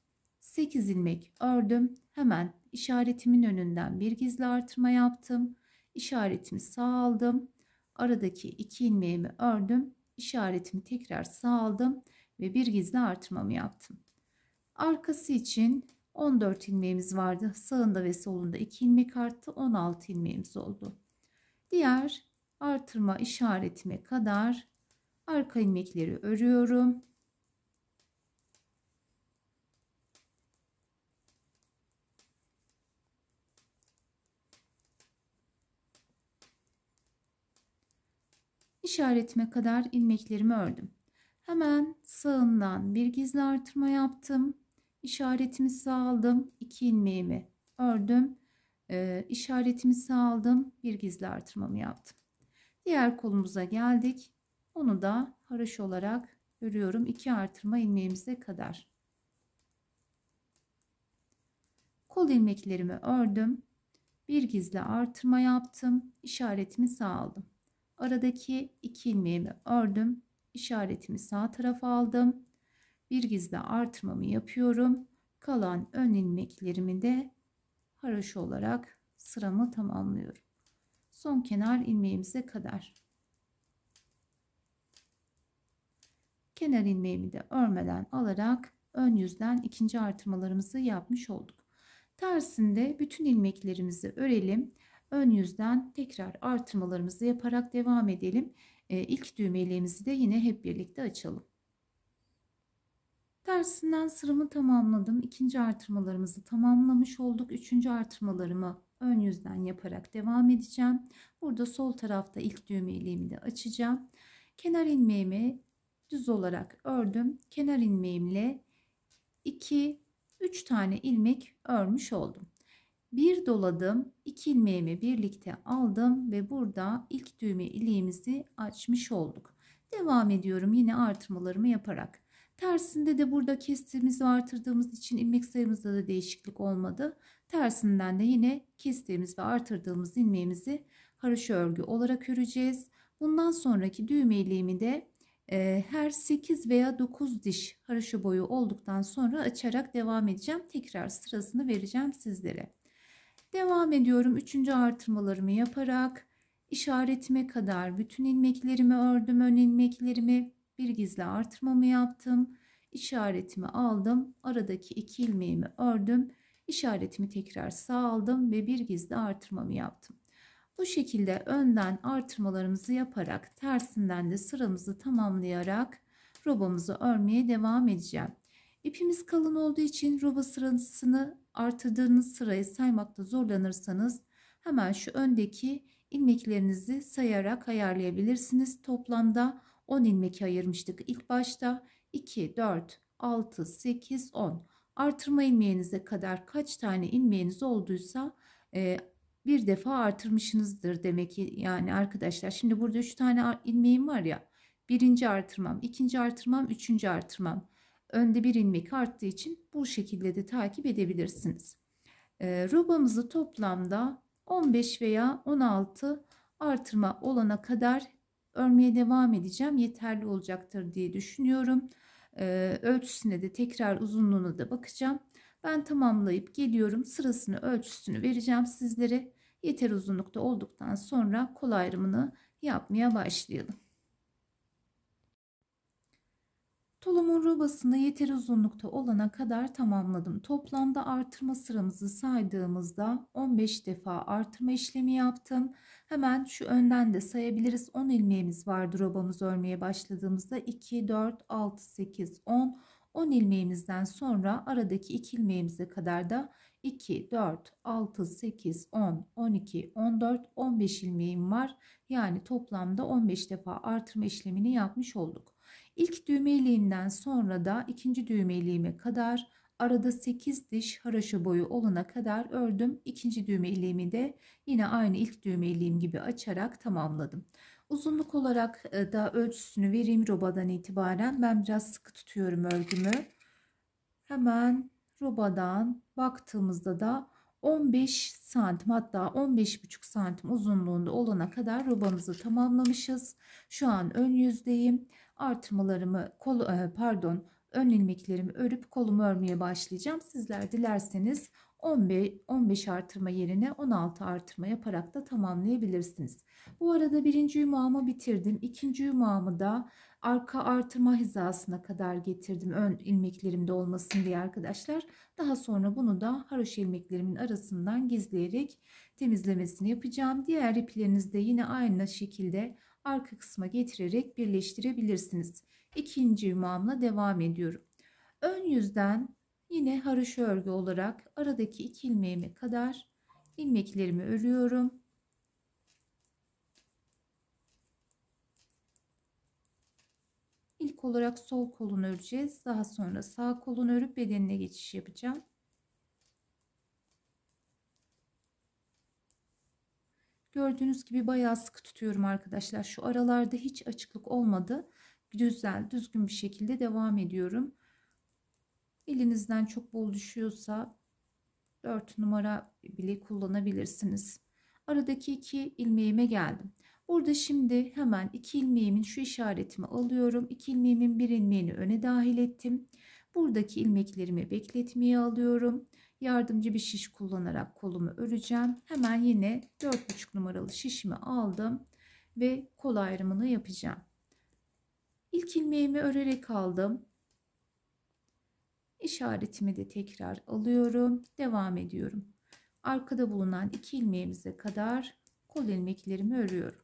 8 ilmek ördüm. Hemen işaretimin önünden bir gizli artırma yaptım. İşaretimi sağ aldım. Aradaki 2 ilmeğimi ördüm. İşaretimi tekrar sağ aldım ve bir gizli artırmamı yaptım. Arkası için 14 ilmeğimiz vardı. Sağında ve solunda 2 ilmek arttı. 16 ilmeğimiz oldu. Diğer artırma işaretime kadar arka ilmekleri örüyorum. işaretime kadar ilmeklerimi ördüm. Hemen sağından bir gizli artırma yaptım. İşaretimi sağladım. 2 ilmeğimi ördüm. Ee, işaretimi sağladım. Bir gizli artırmamı yaptım. Diğer kolumuza geldik. Onu da haraş olarak örüyorum. 2 artırma ilmeğimize kadar. Kol ilmeklerimi ördüm. Bir gizli artırma yaptım. İşaretimi sağladım. Aradaki iki ilmeğimi ördüm. işaretimi sağ tarafa aldım. Bir gizli artırmamı yapıyorum. Kalan ön ilmeklerimi de haroşa olarak sıramı tamamlıyorum. Son kenar ilmeğimize kadar. Kenar ilmeğimi de örmeden alarak ön yüzden ikinci artırmalarımızı yapmış olduk. Tersinde bütün ilmeklerimizi örelim ön yüzden tekrar artırmalarımızı yaparak devam edelim. Ee, ilk ilk düğmeliğimizi de yine hep birlikte açalım. Tersinden sıramı tamamladım. İkinci artırmalarımızı tamamlamış olduk. Üçüncü artırmalarımı ön yüzden yaparak devam edeceğim. Burada sol tarafta ilk düğme iliğimi de açacağım. Kenar ilmeğimi düz olarak ördüm. Kenar ilmeğimle 2 3 tane ilmek örmüş oldum bir doladım, iki ilmeğimi birlikte aldım ve burada ilk düğme iliğimizi açmış olduk. Devam ediyorum yine artırmalarımı yaparak. Tersinde de burada kestiğimizi artırdığımız için ilmek sayımızda da değişiklik olmadı. Tersinden de yine kestiğimiz ve artırdığımız ilmeğimizi haroşa örgü olarak öreceğiz. Bundan sonraki düğme iliğimi de e, her 8 veya 9 diş haroşa boyu olduktan sonra açarak devam edeceğim. Tekrar sırasını vereceğim sizlere. Devam ediyorum. Üçüncü artırmalarımı yaparak işaretime kadar bütün ilmeklerimi ördüm. Ön ilmeklerimi bir gizli artırmamı yaptım. İşaretimi aldım. Aradaki iki ilmeğimi ördüm. İşaretimi tekrar sağ aldım ve bir gizli artırmamı yaptım. Bu şekilde önden artırmalarımızı yaparak tersinden de sıramızı tamamlayarak robamızı örmeye devam edeceğim. İpimiz kalın olduğu için roba sırasını artırdığınız sırayı saymakta zorlanırsanız hemen şu öndeki ilmeklerinizi sayarak ayarlayabilirsiniz. Toplamda 10 ilmek ayırmıştık ilk başta. 2, 4, 6, 8, 10. Artırma ilmeğinize kadar kaç tane ilmeğiniz olduysa e, bir defa artırmışsınızdır demek ki yani arkadaşlar. Şimdi burada 3 tane ilmeğim var ya. Birinci artırmam, ikinci artırmam, üçüncü artırmam önde bir ilmek arttığı için bu şekilde de takip edebilirsiniz. E, ee, rubamızı toplamda 15 veya 16 artırma olana kadar örmeye devam edeceğim. Yeterli olacaktır diye düşünüyorum. E, ölçüsüne de tekrar uzunluğuna da bakacağım. Ben tamamlayıp geliyorum. Sırasını ölçüsünü vereceğim sizlere. Yeter uzunlukta olduktan sonra kol ayrımını yapmaya başlayalım. Pantolonumun rubasını yeter uzunlukta olana kadar tamamladım. Toplamda artırma sıramızı saydığımızda 15 defa artırma işlemi yaptım. Hemen şu önden de sayabiliriz. 10 ilmeğimiz vardı robamız örmeye başladığımızda. 2, 4, 6, 8, 10. 10 ilmeğimizden sonra aradaki 2 ilmeğimize kadar da 2, 4, 6, 8, 10, 12, 14, 15 ilmeğim var. Yani toplamda 15 defa artırma işlemini yapmış olduk. İlk düğme iliğimden sonra da ikinci düğme iliğime kadar arada 8 diş haraşo boyu olana kadar ördüm. İkinci düğme iliğimi de yine aynı ilk düğme iliğim gibi açarak tamamladım. Uzunluk olarak e, da ölçüsünü vereyim robadan itibaren. Ben biraz sıkı tutuyorum örgümü. Hemen robadan baktığımızda da 15 santim hatta 15,5 santim uzunluğunda olana kadar robamızı tamamlamışız. Şu an ön yüzdeyim artırmalarımı kol e, pardon ön ilmeklerimi örüp kolumu örmeye başlayacağım. Sizler dilerseniz 15, 15 artırma yerine 16 artırma yaparak da tamamlayabilirsiniz. Bu arada birinci yumağımı bitirdim. İkinci yumağımı da arka artırma hizasına kadar getirdim. Ön ilmeklerimde olmasın diye arkadaşlar. Daha sonra bunu da haroşa ilmeklerimin arasından gizleyerek temizlemesini yapacağım. Diğer iplerinizde yine aynı şekilde arka kısma getirerek birleştirebilirsiniz. İkinci yumağımla devam ediyorum. Ön yüzden yine haroşa örgü olarak aradaki iki ilmeğime kadar ilmeklerimi örüyorum. İlk olarak sol kolunu öreceğiz. Daha sonra sağ kolunu örüp bedenine geçiş yapacağım. Gördüğünüz gibi bayağı sıkı tutuyorum arkadaşlar. Şu aralarda hiç açıklık olmadı. Güzel, düzgün bir şekilde devam ediyorum. Elinizden çok bol düşüyorsa 4 numara bile kullanabilirsiniz. Aradaki iki ilmeğime geldim. Burada şimdi hemen iki ilmeğimin şu işaretimi alıyorum. İki ilmeğimin bir ilmeğini öne dahil ettim. Buradaki ilmeklerimi bekletmeye alıyorum yardımcı bir şiş kullanarak kolumu öreceğim. Hemen yine 4,5 numaralı şişimi aldım ve kol ayrımını yapacağım. İlk ilmeğimi örerek aldım. işaretimi de tekrar alıyorum. Devam ediyorum. Arkada bulunan iki ilmeğimize kadar kol ilmeklerimi örüyorum.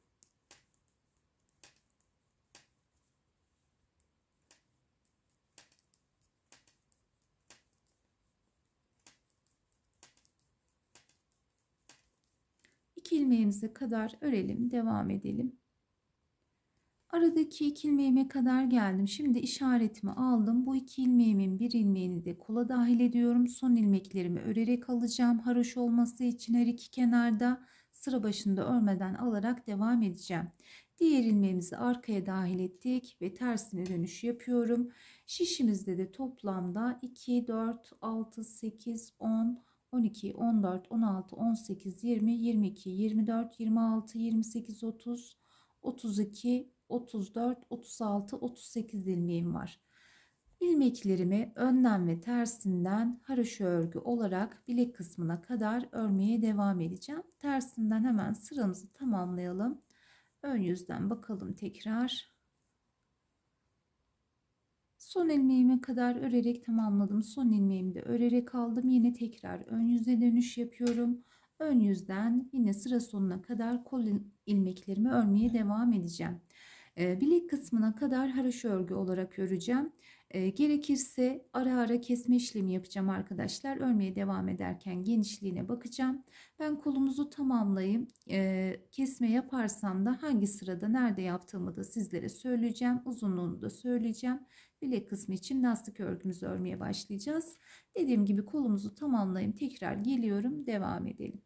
ilmeğimize kadar örelim devam edelim aradaki iki ilmeğime kadar geldim şimdi işaretimi aldım bu iki ilmeğimin bir ilmeğini de kola dahil ediyorum son ilmeklerimi örerek alacağım haroş olması için her iki kenarda sıra başında örmeden alarak devam edeceğim diğer ilmeğimizi arkaya dahil ettik ve tersine dönüş yapıyorum şişimizde de toplamda 2 4 6 8 10 12, 14, 16, 18, 20, 22, 24, 26, 28, 30, 32, 34, 36, 38 ilmeğim var. İlmeklerimi önden ve tersinden haroşa örgü olarak bilek kısmına kadar örmeye devam edeceğim. Tersinden hemen sıramızı tamamlayalım. Ön yüzden bakalım tekrar. Son ilmeğime kadar örerek tamamladım. Son ilmeğimi de örerek aldım. Yine tekrar ön yüze dönüş yapıyorum. Ön yüzden yine sıra sonuna kadar kol ilmeklerimi örmeye devam edeceğim. Ee, bilek kısmına kadar haroşa örgü olarak öreceğim. E, gerekirse ara ara kesme işlemi yapacağım arkadaşlar. Örmeye devam ederken genişliğine bakacağım. Ben kolumuzu tamamlayayım. E, kesme yaparsam da hangi sırada nerede yaptığımı da sizlere söyleyeceğim. Uzunluğunu da söyleyeceğim. Bilek kısmı için lastik örgümüzü örmeye başlayacağız. Dediğim gibi kolumuzu tamamlayayım. Tekrar geliyorum. Devam edelim.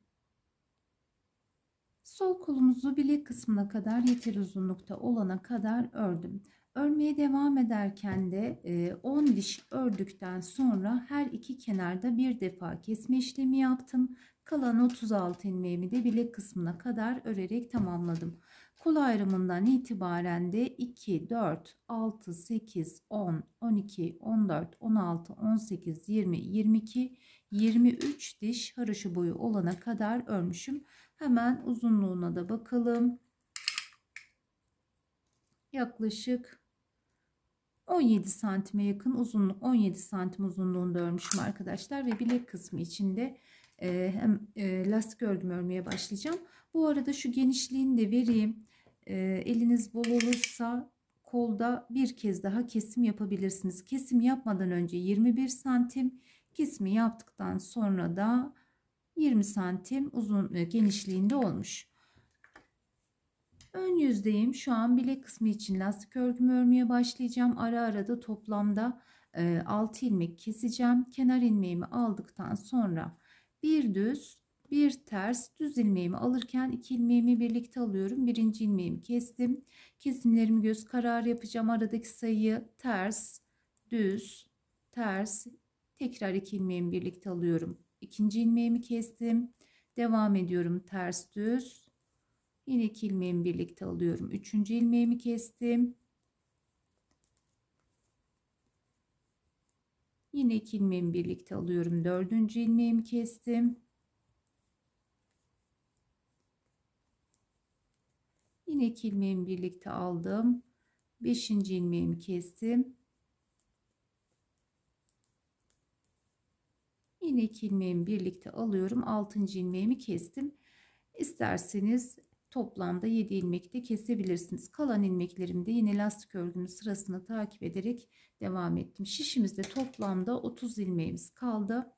Sol kolumuzu bilek kısmına kadar yeter uzunlukta olana kadar ördüm. Örmeye devam ederken de 10 diş ördükten sonra her iki kenarda bir defa kesme işlemi yaptım. Kalan 36 ilmeğimi de bilek kısmına kadar örerek tamamladım. Kol ayrımından itibaren de 2, 4, 6, 8, 10, 12, 14, 16, 18, 20, 22, 23 diş haroşa boyu olana kadar örmüşüm. Hemen uzunluğuna da bakalım yaklaşık 17 santime yakın uzunluk 17 santim uzunluğunda örmüşüm arkadaşlar ve bilek kısmı içinde e, hem e, lastik ördüm örmeye başlayacağım. Bu arada şu genişliğini de vereyim. E, eliniz bol olursa kolda bir kez daha kesim yapabilirsiniz. Kesim yapmadan önce 21 santim kesimi yaptıktan sonra da 20 santim uzun e, genişliğinde olmuş. Ön yüzdeyim. Şu an bilek kısmı için lastik örgümü örmeye başlayacağım. Ara ara da toplamda 6 e, ilmek keseceğim. Kenar ilmeğimi aldıktan sonra bir düz bir ters düz ilmeğimi alırken iki ilmeğimi birlikte alıyorum. Birinci ilmeğimi kestim. Kesimlerimi göz kararı yapacağım. Aradaki sayıyı ters, düz, ters tekrar iki ilmeğimi birlikte alıyorum. İkinci ilmeğimi kestim. Devam ediyorum ters düz, Yine iki ilmeğimi birlikte alıyorum. Üçüncü ilmeğimi kestim. Yine iki ilmeğimi birlikte alıyorum. Dördüncü ilmeğimi kestim. Yine iki ilmeğimi birlikte aldım. Beşinci ilmeğimi kestim. Yine iki ilmeğimi birlikte alıyorum. Altıncı ilmeğimi kestim. İsterseniz toplamda 7 ilmekte kesebilirsiniz. Kalan ilmeklerimde yine lastik örgünün sırasını takip ederek devam ettim. Şişimizde toplamda 30 ilmeğimiz kaldı.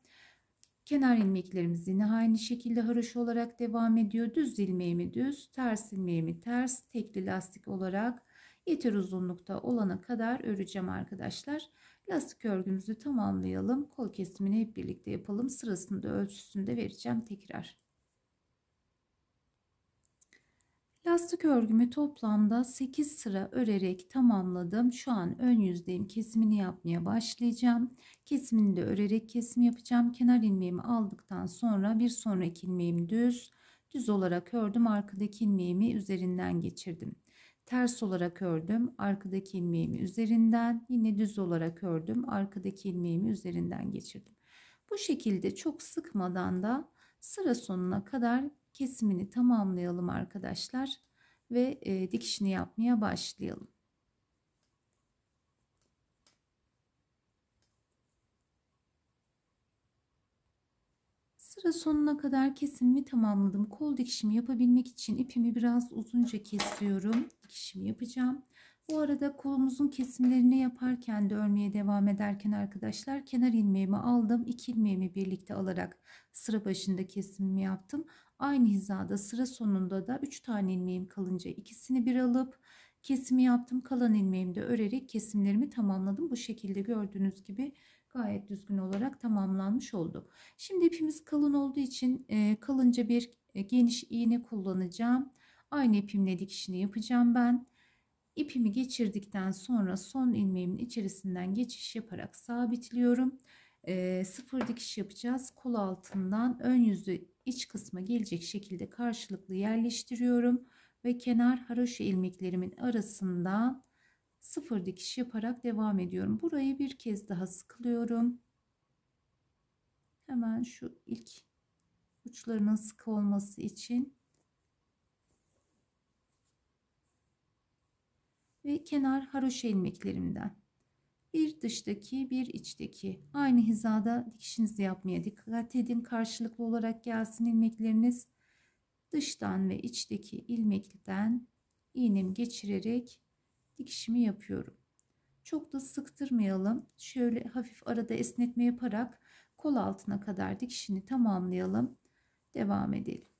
Kenar ilmeklerimiz yine aynı şekilde haroşa olarak devam ediyor. Düz ilmeğimi düz, ters ilmeğimi ters, tekli lastik olarak yeter uzunlukta olana kadar öreceğim arkadaşlar. Lastik örgümüzü tamamlayalım. Kol kesimini hep birlikte yapalım. Sırasını da ölçüsünü de vereceğim tekrar. Lastik örgümü toplamda 8 sıra örerek tamamladım. Şu an ön yüzdeyim. Kesimini yapmaya başlayacağım. Kesimini de örerek kesim yapacağım. Kenar ilmeğimi aldıktan sonra bir sonraki ilmeğimi düz. Düz olarak ördüm. Arkadaki ilmeğimi üzerinden geçirdim. Ters olarak ördüm. Arkadaki ilmeğimi üzerinden. Yine düz olarak ördüm. Arkadaki ilmeğimi üzerinden geçirdim. Bu şekilde çok sıkmadan da sıra sonuna kadar kesimini tamamlayalım arkadaşlar ve e, dikişini yapmaya başlayalım. Sıra sonuna kadar kesimimi tamamladım. Kol dikişimi yapabilmek için ipimi biraz uzunca kesiyorum. Dikişimi yapacağım. Bu arada kolumuzun kesimlerini yaparken de örmeye devam ederken arkadaşlar kenar ilmeğimi aldım. iki ilmeğimi birlikte alarak sıra başında kesimimi yaptım. Aynı hizada sıra sonunda da 3 tane ilmeğim kalınca ikisini bir alıp kesimi yaptım. Kalan ilmeğimi de örerek kesimlerimi tamamladım. Bu şekilde gördüğünüz gibi gayet düzgün olarak tamamlanmış oldu. Şimdi ipimiz kalın olduğu için e, kalınca bir e, geniş iğne kullanacağım. Aynı ipimle dikişini yapacağım ben. İpimi geçirdikten sonra son ilmeğimin içerisinden geçiş yaparak sabitliyorum. E, sıfır dikiş yapacağız. Kol altından ön yüzü iç kısma gelecek şekilde karşılıklı yerleştiriyorum. Ve kenar haroşa ilmeklerimin arasından sıfır dikiş yaparak devam ediyorum. Burayı bir kez daha sıkılıyorum. Hemen şu ilk uçlarının sıkı olması için ve kenar haroşa ilmeklerimden. Bir dıştaki bir içteki aynı hizada dikişinizi yapmaya dikkat edin. Karşılıklı olarak gelsin ilmekleriniz. Dıştan ve içteki ilmekten iğnemi geçirerek dikişimi yapıyorum. Çok da sıktırmayalım. Şöyle hafif arada esnetme yaparak kol altına kadar dikişini tamamlayalım. Devam edelim.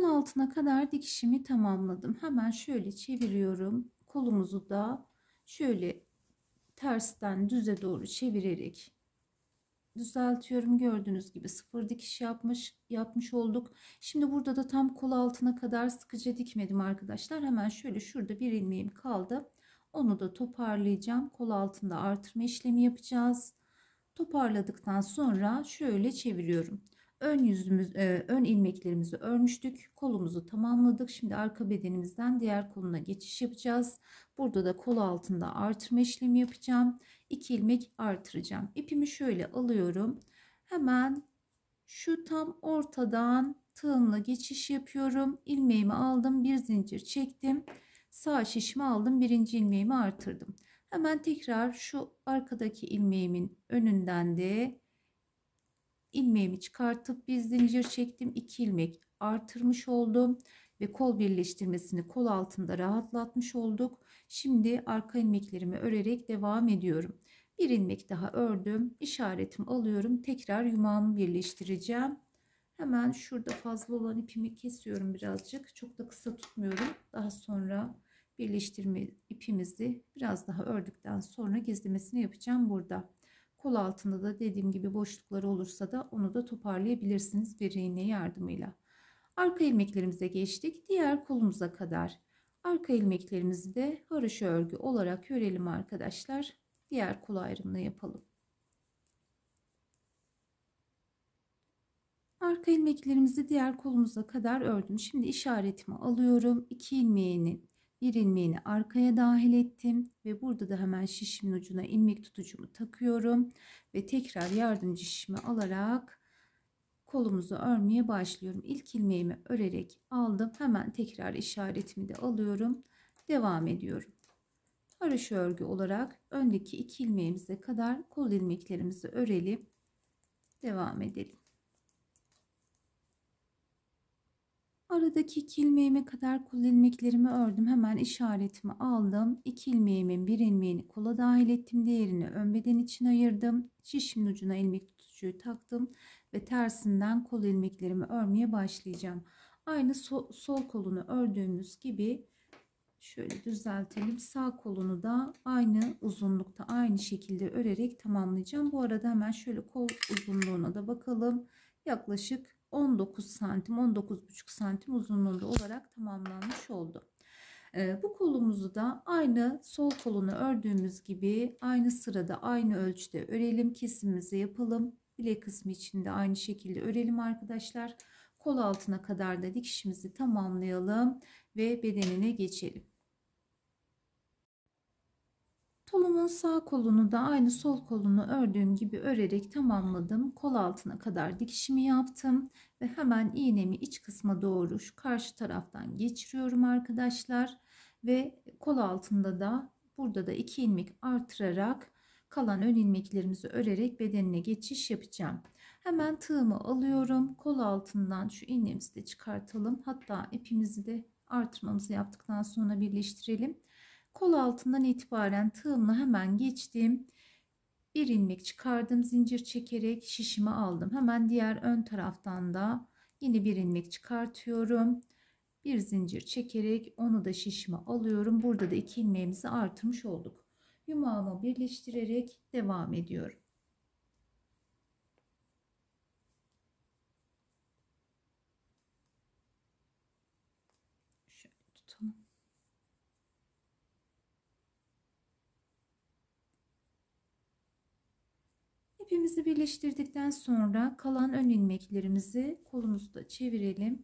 Kol altına kadar dikişimi tamamladım. Hemen şöyle çeviriyorum. Kolumuzu da şöyle tersten düze doğru çevirerek düzeltiyorum. Gördüğünüz gibi sıfır dikiş yapmış yapmış olduk. Şimdi burada da tam kol altına kadar sıkıca dikmedim arkadaşlar. Hemen şöyle şurada bir ilmeğim kaldı. Onu da toparlayacağım. Kol altında artırma işlemi yapacağız. Toparladıktan sonra şöyle çeviriyorum. Ön yüzümüz, e, ön ilmeklerimizi örmüştük. Kolumuzu tamamladık. Şimdi arka bedenimizden diğer koluna geçiş yapacağız. Burada da kol altında artırma işlemi yapacağım. 2 ilmek artıracağım. İpimi şöyle alıyorum. Hemen şu tam ortadan tığımla geçiş yapıyorum. Ilmeğimi aldım. Bir zincir çektim. Sağ şişimi aldım. Birinci ilmeğimi artırdım. Hemen tekrar şu arkadaki ilmeğimin önünden de ilmeğimi çıkartıp bir zincir çektim. iki ilmek artırmış oldum ve kol birleştirmesini kol altında rahatlatmış olduk. Şimdi arka ilmeklerimi örerek devam ediyorum. Bir ilmek daha ördüm. işaretim alıyorum. Tekrar yumağımı birleştireceğim. Hemen şurada fazla olan ipimi kesiyorum birazcık. Çok da kısa tutmuyorum. Daha sonra birleştirme ipimizi biraz daha ördükten sonra gizlemesini yapacağım burada. Kol altında da dediğim gibi boşlukları olursa da onu da toparlayabilirsiniz bir iğne yardımıyla. Arka ilmeklerimize geçtik. Diğer kolumuza kadar arka ilmeklerimizi de haroşa örgü olarak örelim arkadaşlar. Diğer kol ayrımını yapalım. Arka ilmeklerimizi diğer kolumuza kadar ördüm. Şimdi işaretimi alıyorum. 2 ilmeğini bir ilmeğini arkaya dahil ettim ve burada da hemen şişimin ucuna ilmek tutucumu takıyorum ve tekrar yardımcı şişimi alarak kolumuzu örmeye başlıyorum. İlk ilmeğimi örerek aldım. Hemen tekrar işaretimi de alıyorum. Devam ediyorum. Haroşa örgü olarak öndeki iki ilmeğimize kadar kol ilmeklerimizi örelim. Devam edelim. Aradaki iki ilmeğime kadar kol ilmeklerimi ördüm. Hemen işaretimi aldım. İki ilmeğimin bir ilmeğini kola dahil ettim. Diğerini ön beden için ayırdım. Şişimin ucuna ilmek tutucuyu taktım. Ve tersinden kol ilmeklerimi örmeye başlayacağım. Aynı sol, sol kolunu ördüğümüz gibi şöyle düzeltelim. Sağ kolunu da aynı uzunlukta aynı şekilde örerek tamamlayacağım. Bu arada hemen şöyle kol uzunluğuna da bakalım. Yaklaşık 19 santim 19,5 santim uzunluğunda olarak tamamlanmış oldu. Ee, bu kolumuzu da aynı sol kolunu ördüğümüz gibi aynı sırada aynı ölçüde örelim kesimimizi yapalım. Bilek kısmı içinde aynı şekilde örelim arkadaşlar. Kol altına kadar da dikişimizi tamamlayalım ve bedenine geçelim. Tulumun sağ kolunu da aynı sol kolunu ördüğüm gibi örerek tamamladım. Kol altına kadar dikişimi yaptım ve hemen iğnemi iç kısma doğru şu karşı taraftan geçiriyorum arkadaşlar. Ve kol altında da burada da iki ilmek artırarak kalan ön ilmeklerimizi örerek bedenine geçiş yapacağım. Hemen tığımı alıyorum. Kol altından şu iğnemizi de çıkartalım. Hatta ipimizi de artırmamızı yaptıktan sonra birleştirelim. Kol altından itibaren tığımla hemen geçtim. Bir ilmek çıkardım zincir çekerek şişimi aldım. Hemen diğer ön taraftan da yine bir ilmek çıkartıyorum. Bir zincir çekerek onu da şişime alıyorum. Burada da iki ilmeğimizi artırmış olduk. Yumağımı birleştirerek devam ediyorum. İpimizi birleştirdikten sonra kalan ön ilmeklerimizi kolumuzda çevirelim.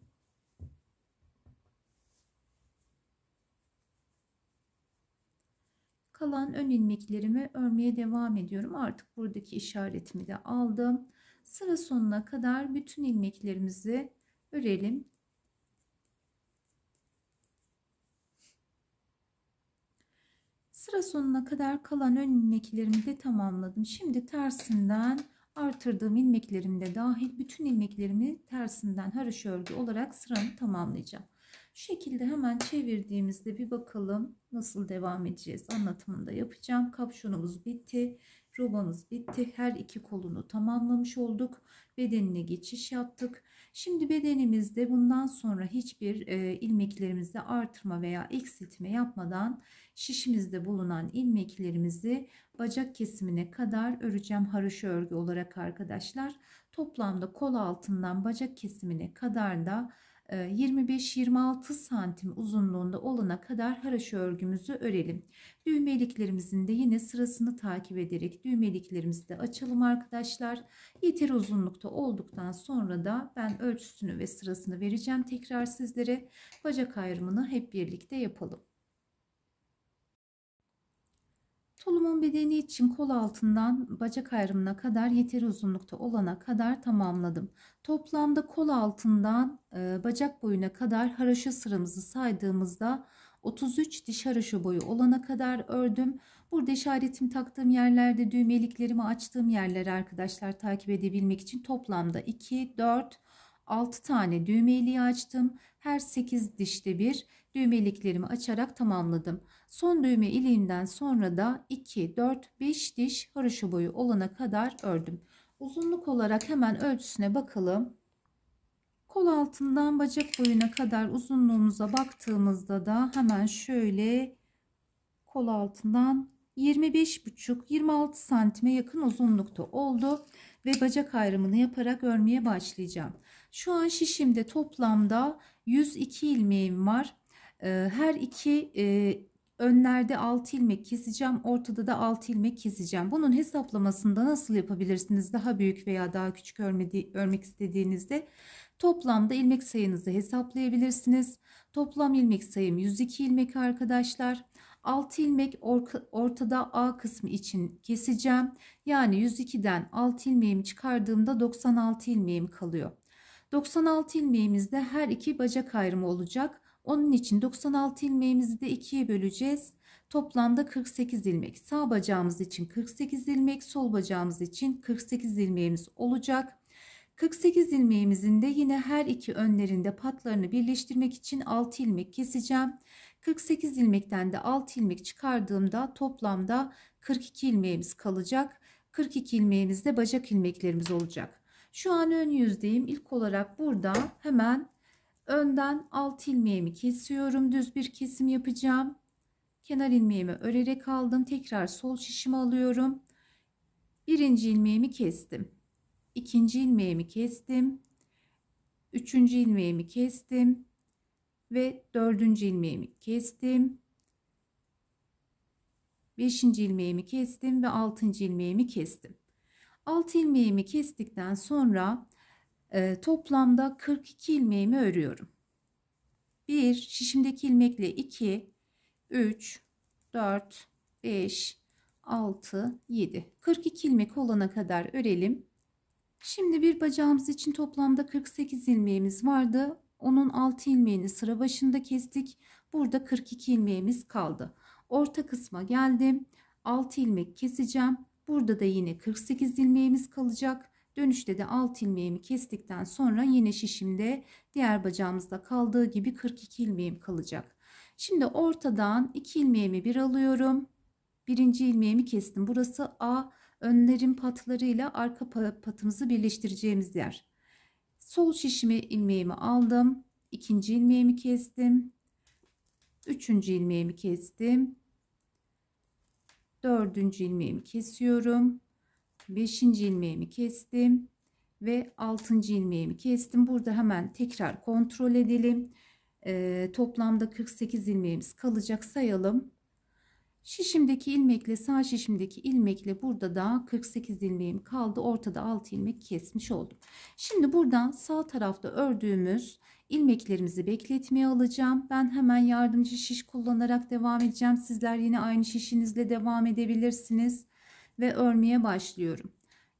Kalan ön ilmeklerimi örmeye devam ediyorum. Artık buradaki işaretimi de aldım. Sıra sonuna kadar bütün ilmeklerimizi örelim. Sıra sonuna kadar kalan ön ilmeklerimi de tamamladım. Şimdi tersinden artırdığım ilmeklerimi de dahil bütün ilmeklerimi tersinden haroş örgü olarak sıramı tamamlayacağım. Şu şekilde hemen çevirdiğimizde bir bakalım nasıl devam edeceğiz Anlatımını da yapacağım. Kapşonumuz bitti. Robamız bitti. Her iki kolunu tamamlamış olduk. Bedenine geçiş yaptık. Şimdi bedenimizde bundan sonra hiçbir e, ilmeklerimizde artırma veya eksiltme yapmadan şişimizde bulunan ilmeklerimizi bacak kesimine kadar öreceğim haroş örgü olarak arkadaşlar. Toplamda kol altından bacak kesimine kadar da 25-26 e, santim uzunluğunda olana kadar haraşo örgümüzü örelim. Düğmeliklerimizin de yine sırasını takip ederek düğmeliklerimizi de açalım arkadaşlar. Yeter uzunlukta olduktan sonra da ben ölçüsünü ve sırasını vereceğim tekrar sizlere. Bacak ayrımını hep birlikte yapalım. Solunum bedeni için kol altından bacak ayrımına kadar yeteri uzunlukta olana kadar tamamladım. Toplamda kol altından e, bacak boyuna kadar haraşo sıramızı saydığımızda 33 diş haraşo boyu olana kadar ördüm. Burada işaretim taktığım yerlerde düğmeliklerimi açtığım yerler arkadaşlar takip edebilmek için toplamda 2, 4, 6 tane düğmeliği açtım. Her 8 dişte bir düğmeliklerimi açarak tamamladım. Son düğme iliğinden sonra da 2, 4, 5 diş haroşa boyu olana kadar ördüm. Uzunluk olarak hemen ölçüsüne bakalım. Kol altından bacak boyuna kadar uzunluğumuza baktığımızda da hemen şöyle kol altından 25,5-26 santime yakın uzunlukta oldu ve bacak ayrımını yaparak örmeye başlayacağım. Şu an şişimde toplamda 102 ilmeğim var. Her iki önlerde 6 ilmek keseceğim ortada da 6 ilmek keseceğim bunun hesaplamasında nasıl yapabilirsiniz daha büyük veya daha küçük örmek istediğinizde toplamda ilmek sayınızı hesaplayabilirsiniz toplam ilmek sayım 102 ilmek arkadaşlar 6 ilmek ortada A kısmı için keseceğim yani 102'den 6 ilmeğimi çıkardığımda 96 ilmeğim kalıyor 96 ilmeğimizde her iki bacak ayrımı olacak onun için 96 ilmeğimizi de 2'ye böleceğiz. Toplamda 48 ilmek. Sağ bacağımız için 48 ilmek, sol bacağımız için 48 ilmeğimiz olacak. 48 ilmeğimizin de yine her iki önlerinde patlarını birleştirmek için 6 ilmek keseceğim. 48 ilmekten de 6 ilmek çıkardığımda toplamda 42 ilmeğimiz kalacak. 42 ilmeğimizde bacak ilmeklerimiz olacak. Şu an ön yüzdeyim. İlk olarak burada hemen Önden alt ilmeğimi kesiyorum. Düz bir kesim yapacağım. Kenar ilmeğimi örerek aldım. Tekrar sol şişimi alıyorum. Birinci ilmeğimi kestim. ikinci ilmeğimi kestim. Üçüncü ilmeğimi kestim. Ve dördüncü ilmeğimi kestim. Beşinci ilmeğimi kestim ve altıncı ilmeğimi kestim. Altı ilmeğimi kestikten sonra ee, toplamda 42 ilmeğimi örüyorum. 1 şişimdeki ilmekle 2 3 4 5 6 7 42 ilmek olana kadar örelim. Şimdi bir bacağımız için toplamda 48 ilmeğimiz vardı. Onun 6 ilmeğini sıra başında kestik. Burada 42 ilmeğimiz kaldı. Orta kısma geldim. 6 ilmek keseceğim. Burada da yine 48 ilmeğimiz kalacak. Dönüşte de alt ilmeğimi kestikten sonra yine şişimde diğer bacağımızda kaldığı gibi 42 ilmeğim kalacak. Şimdi ortadan 2 ilmeğimi bir alıyorum. Birinci ilmeğimi kestim. Burası A önlerin patlarıyla arka patımızı birleştireceğimiz yer. Sol şişimi ilmeğimi aldım. İkinci ilmeğimi kestim. Üçüncü ilmeğimi kestim. Dördüncü ilmeğimi kesiyorum. 5. ilmeğimi kestim ve 6. ilmeğimi kestim. Burada hemen tekrar kontrol edelim. Ee, toplamda 48 ilmeğimiz kalacak sayalım. Şişimdeki ilmekle sağ şişimdeki ilmekle burada da 48 ilmeğim kaldı. Ortada 6 ilmek kesmiş oldum. Şimdi buradan sağ tarafta ördüğümüz ilmeklerimizi bekletmeye alacağım. Ben hemen yardımcı şiş kullanarak devam edeceğim. Sizler yine aynı şişinizle devam edebilirsiniz ve örmeye başlıyorum.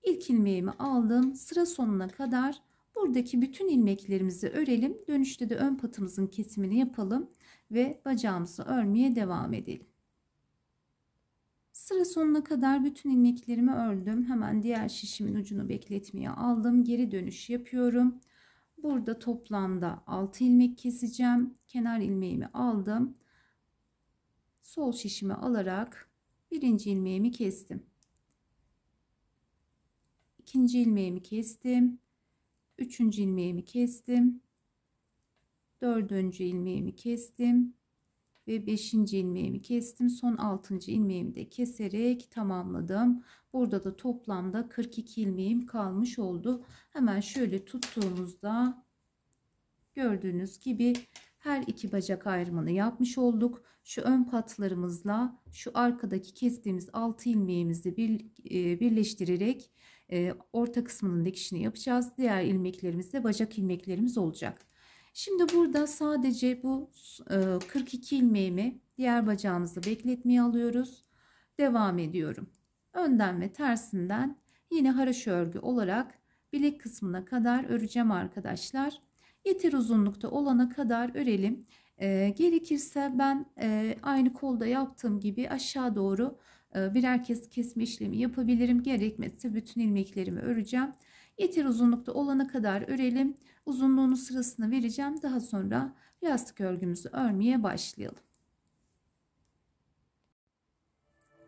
İlk ilmeğimi aldım. Sıra sonuna kadar buradaki bütün ilmeklerimizi örelim. Dönüşte de ön patımızın kesimini yapalım ve bacağımızı örmeye devam edelim. Sıra sonuna kadar bütün ilmeklerimi ördüm. Hemen diğer şişimin ucunu bekletmeye aldım. Geri dönüş yapıyorum. Burada toplamda 6 ilmek keseceğim. Kenar ilmeğimi aldım. Sol şişimi alarak birinci ilmeğimi kestim ikinci ilmeğimi kestim. Üçüncü ilmeğimi kestim. Dördüncü ilmeğimi kestim. Ve beşinci ilmeğimi kestim. Son altıncı ilmeğimi de keserek tamamladım. Burada da toplamda 42 ilmeğim kalmış oldu. Hemen şöyle tuttuğumuzda gördüğünüz gibi her iki bacak ayrımını yapmış olduk. Şu ön patlarımızla şu arkadaki kestiğimiz 6 ilmeğimizi e, birleştirerek e, orta kısmının dikişini yapacağız. Diğer ilmeklerimiz de bacak ilmeklerimiz olacak. Şimdi burada sadece bu e, 42 ilmeğimi diğer bacağımızı bekletmeye alıyoruz. Devam ediyorum. Önden ve tersinden yine haraşo örgü olarak bilek kısmına kadar öreceğim arkadaşlar. Yeter uzunlukta olana kadar örelim. E, gerekirse ben e, aynı kolda yaptığım gibi aşağı doğru ee, birer kez kesme işlemi yapabilirim. Gerekmezse bütün ilmeklerimi öreceğim. Yeter uzunlukta olana kadar örelim. Uzunluğunu sırasını vereceğim. Daha sonra yastık örgümüzü örmeye başlayalım.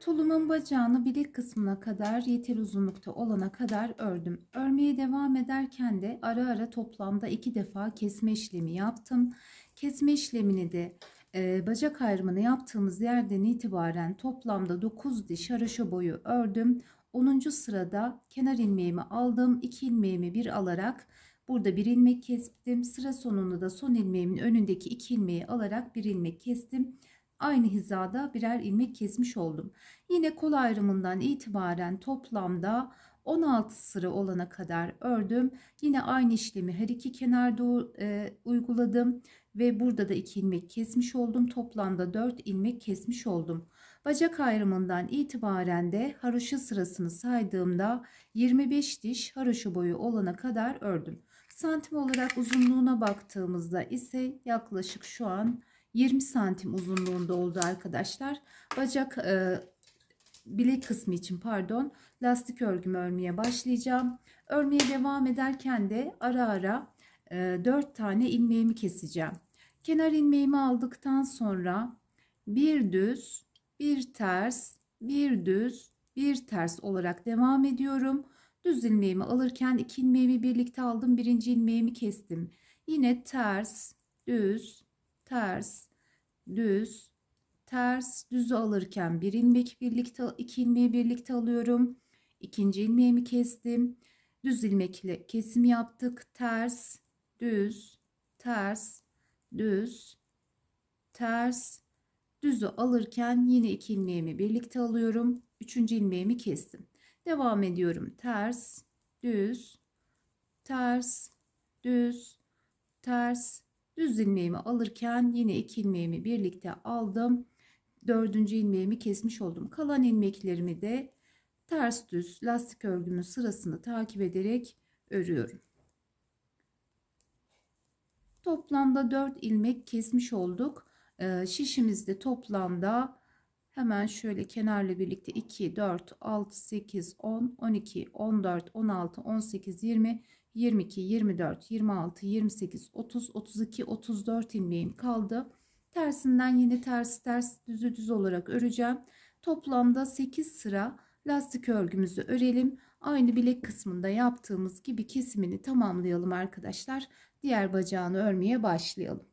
Tulumun bacağını bilek kısmına kadar yeter uzunlukta olana kadar ördüm. Örmeye devam ederken de ara ara toplamda iki defa kesme işlemi yaptım. Kesme işlemini de ee, bacak ayrımını yaptığımız yerden itibaren toplamda 9 diş haraşo boyu ördüm. 10. sırada kenar ilmeğimi aldım. 2 ilmeğimi bir alarak burada bir ilmek kestim. Sıra sonunda da son ilmeğimin önündeki 2 ilmeği alarak bir ilmek kestim. Aynı hizada birer ilmek kesmiş oldum. Yine kol ayrımından itibaren toplamda 16 sıra olana kadar ördüm. Yine aynı işlemi her iki kenarda e, uyguladım ve burada da 2 ilmek kesmiş oldum. Toplamda 4 ilmek kesmiş oldum. Bacak ayrımından itibaren de haroşa sırasını saydığımda 25 diş haroşa boyu olana kadar ördüm. Santim olarak uzunluğuna baktığımızda ise yaklaşık şu an 20 santim uzunluğunda oldu arkadaşlar. Bacak e, bilek kısmı için pardon lastik örgümü örmeye başlayacağım. Örmeye devam ederken de ara ara 4 e, tane ilmeğimi keseceğim. Kenar ilmeğimi aldıktan sonra bir düz, bir ters, bir düz, bir ters olarak devam ediyorum. Düz ilmeğimi alırken iki ilmeğimi birlikte aldım. Birinci ilmeğimi kestim. Yine ters, düz, ters, düz, ters, düz alırken bir ilmek birlikte, iki ilmeği birlikte alıyorum. İkinci ilmeğimi kestim. Düz ilmekle kesim yaptık. Ters, düz, ters, düz, ters, düzü alırken yine iki ilmeğimi birlikte alıyorum. Üçüncü ilmeğimi kestim. Devam ediyorum. Ters, düz, ters, düz, ters, düz ilmeğimi alırken yine iki ilmeğimi birlikte aldım. Dördüncü ilmeğimi kesmiş oldum. Kalan ilmeklerimi de ters düz lastik örgümün sırasını takip ederek örüyorum. Toplamda 4 ilmek kesmiş olduk. Ee, şişimizde toplamda hemen şöyle kenarla birlikte 2, 4, 6, 8, 10, 12, 14, 16, 18, 20, 22, 24, 26, 28, 30, 32, 34 ilmeğim kaldı. Tersinden yine ters ters düzü düz olarak öreceğim. Toplamda 8 sıra lastik örgümüzü örelim. Aynı bilek kısmında yaptığımız gibi kesimini tamamlayalım arkadaşlar. Diğer bacağını örmeye başlayalım.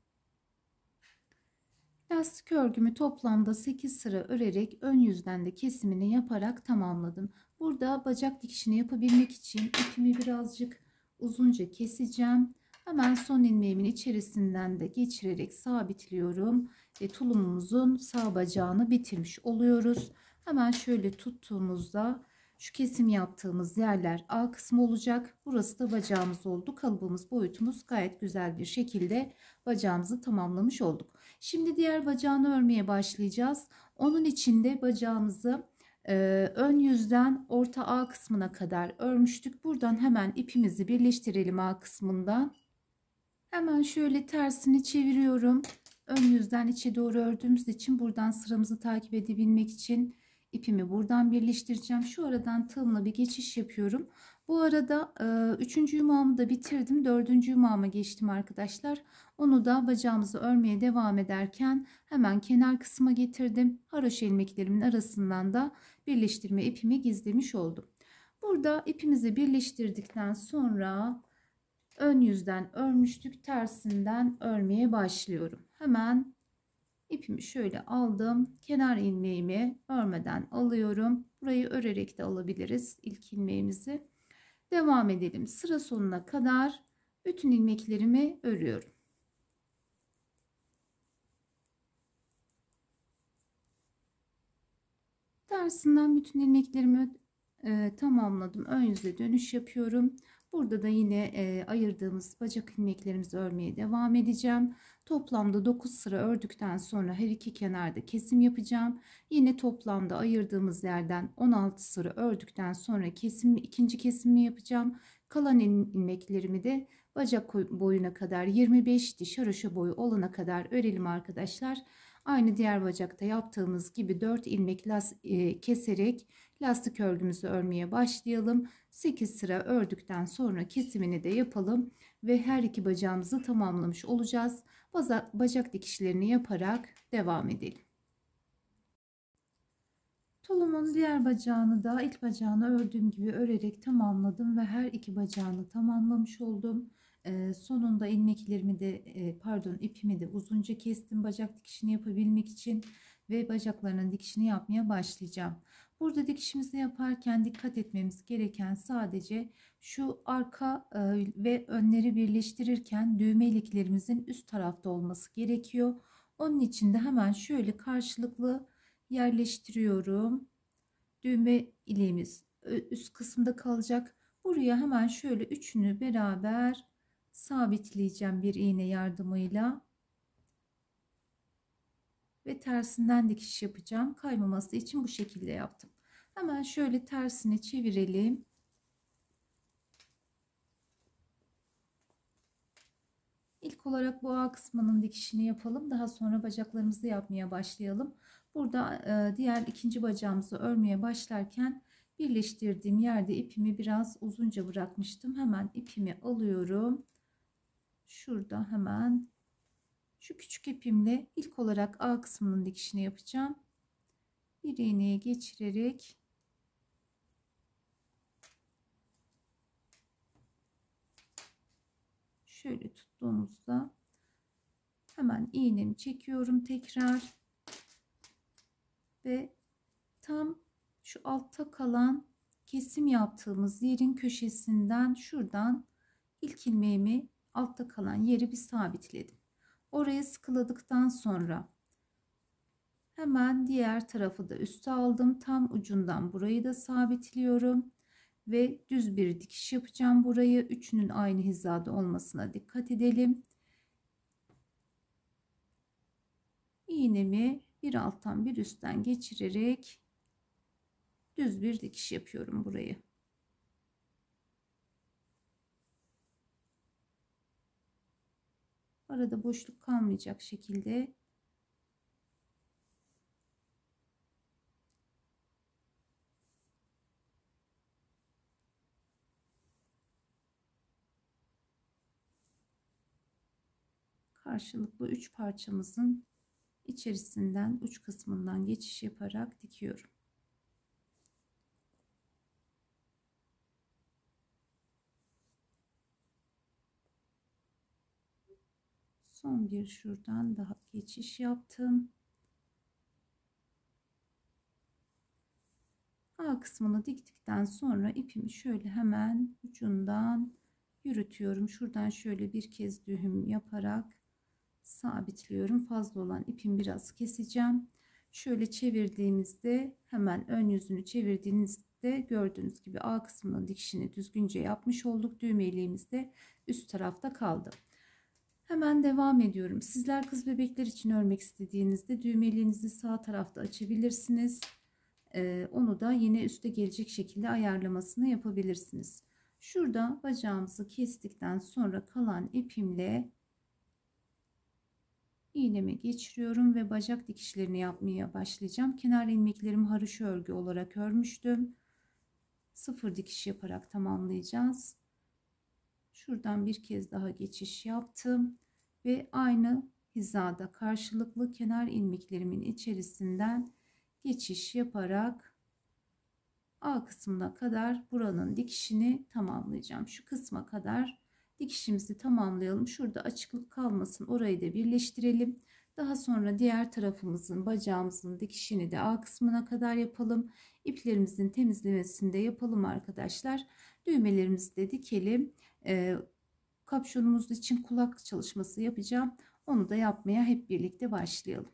Lastik örgümü toplamda 8 sıra örerek ön yüzden de kesimini yaparak tamamladım. Burada bacak dikişini yapabilmek için ipimi birazcık uzunca keseceğim. Hemen son ilmeğimin içerisinden de geçirerek sabitliyorum ve tulumumuzun sağ bacağını bitirmiş oluyoruz. Hemen şöyle tuttuğumuzda şu kesim yaptığımız yerler A kısmı olacak. Burası da bacağımız oldu. Kalıbımız boyutumuz gayet güzel bir şekilde bacağımızı tamamlamış olduk. Şimdi diğer bacağını örmeye başlayacağız. Onun için de bacağımızı e, ön yüzden orta A kısmına kadar örmüştük. Buradan hemen ipimizi birleştirelim A kısmından. Hemen şöyle tersini çeviriyorum. Ön yüzden içe doğru ördüğümüz için buradan sıramızı takip edebilmek için ipimi buradan birleştireceğim. Şu aradan tığımla bir geçiş yapıyorum. Bu arada e, üçüncü yumağımı da bitirdim. Dördüncü yumağıma geçtim arkadaşlar. Onu da bacağımızı örmeye devam ederken hemen kenar kısma getirdim. Haroşa ilmeklerimin arasından da birleştirme ipimi gizlemiş oldum. Burada ipimizi birleştirdikten sonra ön yüzden örmüştük tersinden örmeye başlıyorum. Hemen İpimi şöyle aldım. Kenar ilmeğimi örmeden alıyorum. Burayı örerek de alabiliriz ilk ilmeğimizi. Devam edelim. Sıra sonuna kadar bütün ilmeklerimi örüyorum. Tersinden bütün ilmeklerimi e, tamamladım. Ön yüze dönüş yapıyorum. Burada da yine e, ayırdığımız bacak ilmeklerimizi örmeye devam edeceğim. Toplamda 9 sıra ördükten sonra her iki kenarda kesim yapacağım. Yine toplamda ayırdığımız yerden 16 sıra ördükten sonra kesim ikinci kesimi yapacağım. Kalan ilmeklerimi de bacak boyuna kadar 25 diş haroşa boyu olana kadar örelim arkadaşlar. Aynı diğer bacakta yaptığımız gibi 4 ilmek las, e, keserek Lastik örgümüzü örmeye başlayalım. 8 sıra ördükten sonra kesimini de yapalım ve her iki bacağımızı tamamlamış olacağız. Baza, bacak dikişlerini yaparak devam edelim. Tulumun diğer bacağını da ilk bacağını ördüğüm gibi örerek tamamladım ve her iki bacağını tamamlamış oldum. Ee, sonunda ilmeklerimi de e, pardon ipimi de uzunca kestim bacak dikişini yapabilmek için ve bacaklarının dikişini yapmaya başlayacağım. Burada dikişimizi yaparken dikkat etmemiz gereken sadece şu arka e, ve önleri birleştirirken düğme iliklerimizin üst tarafta olması gerekiyor. Onun için de hemen şöyle karşılıklı yerleştiriyorum. Düğme ileğimiz üst kısımda kalacak. Buraya hemen şöyle üçünü beraber sabitleyeceğim bir iğne yardımıyla ve tersinden dikiş yapacağım. Kaymaması için bu şekilde yaptım. Hemen şöyle tersini çevirelim. İlk olarak boğa kısmının dikişini yapalım. Daha sonra bacaklarımızı yapmaya başlayalım. Burada e, diğer ikinci bacağımızı örmeye başlarken birleştirdiğim yerde ipimi biraz uzunca bırakmıştım. Hemen ipimi alıyorum. Şurada hemen şu küçük ipimle ilk olarak A kısmının dikişini yapacağım. Bir iğneye geçirerek şöyle tuttuğumuzda hemen iğnemi çekiyorum tekrar ve tam şu altta kalan kesim yaptığımız yerin köşesinden şuradan ilk ilmeğimi altta kalan yeri bir sabitledim. Orayı sıkıladıktan sonra hemen diğer tarafı da üste aldım. Tam ucundan burayı da sabitliyorum ve düz bir dikiş yapacağım burayı. Üçünün aynı hizada olmasına dikkat edelim. İğnemi bir alttan bir üstten geçirerek düz bir dikiş yapıyorum burayı. arada boşluk kalmayacak şekilde karşılıklı üç parçamızın içerisinden uç kısmından geçiş yaparak dikiyorum. son bir şuradan daha geçiş yaptım. A kısmını diktikten sonra ipimi şöyle hemen ucundan yürütüyorum. Şuradan şöyle bir kez düğüm yaparak sabitliyorum. Fazla olan ipim biraz keseceğim. Şöyle çevirdiğimizde hemen ön yüzünü çevirdiğinizde gördüğünüz gibi A kısmının dikişini düzgünce yapmış olduk. Düğmeliğimiz de üst tarafta kaldı. Hemen devam ediyorum. Sizler kız bebekler için örmek istediğinizde düğmelerinizi sağ tarafta açabilirsiniz. Ee, onu da yine üste gelecek şekilde ayarlamasını yapabilirsiniz. Şurada bacağımızı kestikten sonra kalan ipimle iğneme geçiriyorum ve bacak dikişlerini yapmaya başlayacağım. Kenar ilmeklerimi haroşa örgü olarak örmüştüm. Sıfır dikiş yaparak tamamlayacağız. Şuradan bir kez daha geçiş yaptım ve aynı hizada karşılıklı kenar ilmeklerimin içerisinden geçiş yaparak A kısmına kadar buranın dikişini tamamlayacağım. Şu kısma kadar dikişimizi tamamlayalım. Şurada açıklık kalmasın. Orayı da birleştirelim. Daha sonra diğer tarafımızın bacağımızın dikişini de A kısmına kadar yapalım. İplerimizin temizlemesini de yapalım arkadaşlar. Düğmelerimizi de dikelim e, kapşonumuz için kulak çalışması yapacağım. Onu da yapmaya hep birlikte başlayalım.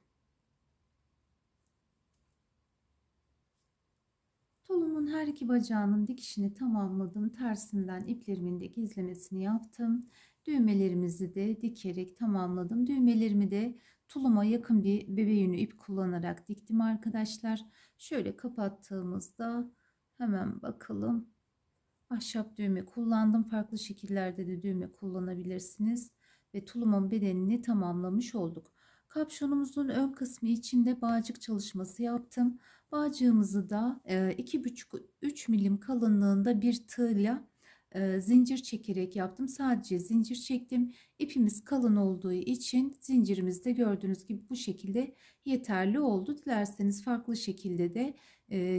Tulumun her iki bacağının dikişini tamamladım. Tersinden iplerimin de gizlemesini yaptım. Düğmelerimizi de dikerek tamamladım. Düğmelerimi de tuluma yakın bir bebe yünü ip kullanarak diktim arkadaşlar. Şöyle kapattığımızda hemen bakalım. Ahşap düğme kullandım. Farklı şekillerde de düğme kullanabilirsiniz. Ve tulumun bedenini tamamlamış olduk. Kapşonumuzun ön kısmı içinde bağcık çalışması yaptım. Bağcığımızı da 2,5-3 e, milim kalınlığında bir tığla e, zincir çekerek yaptım. Sadece zincir çektim. İpimiz kalın olduğu için zincirimizde gördüğünüz gibi bu şekilde yeterli oldu. Dilerseniz farklı şekilde de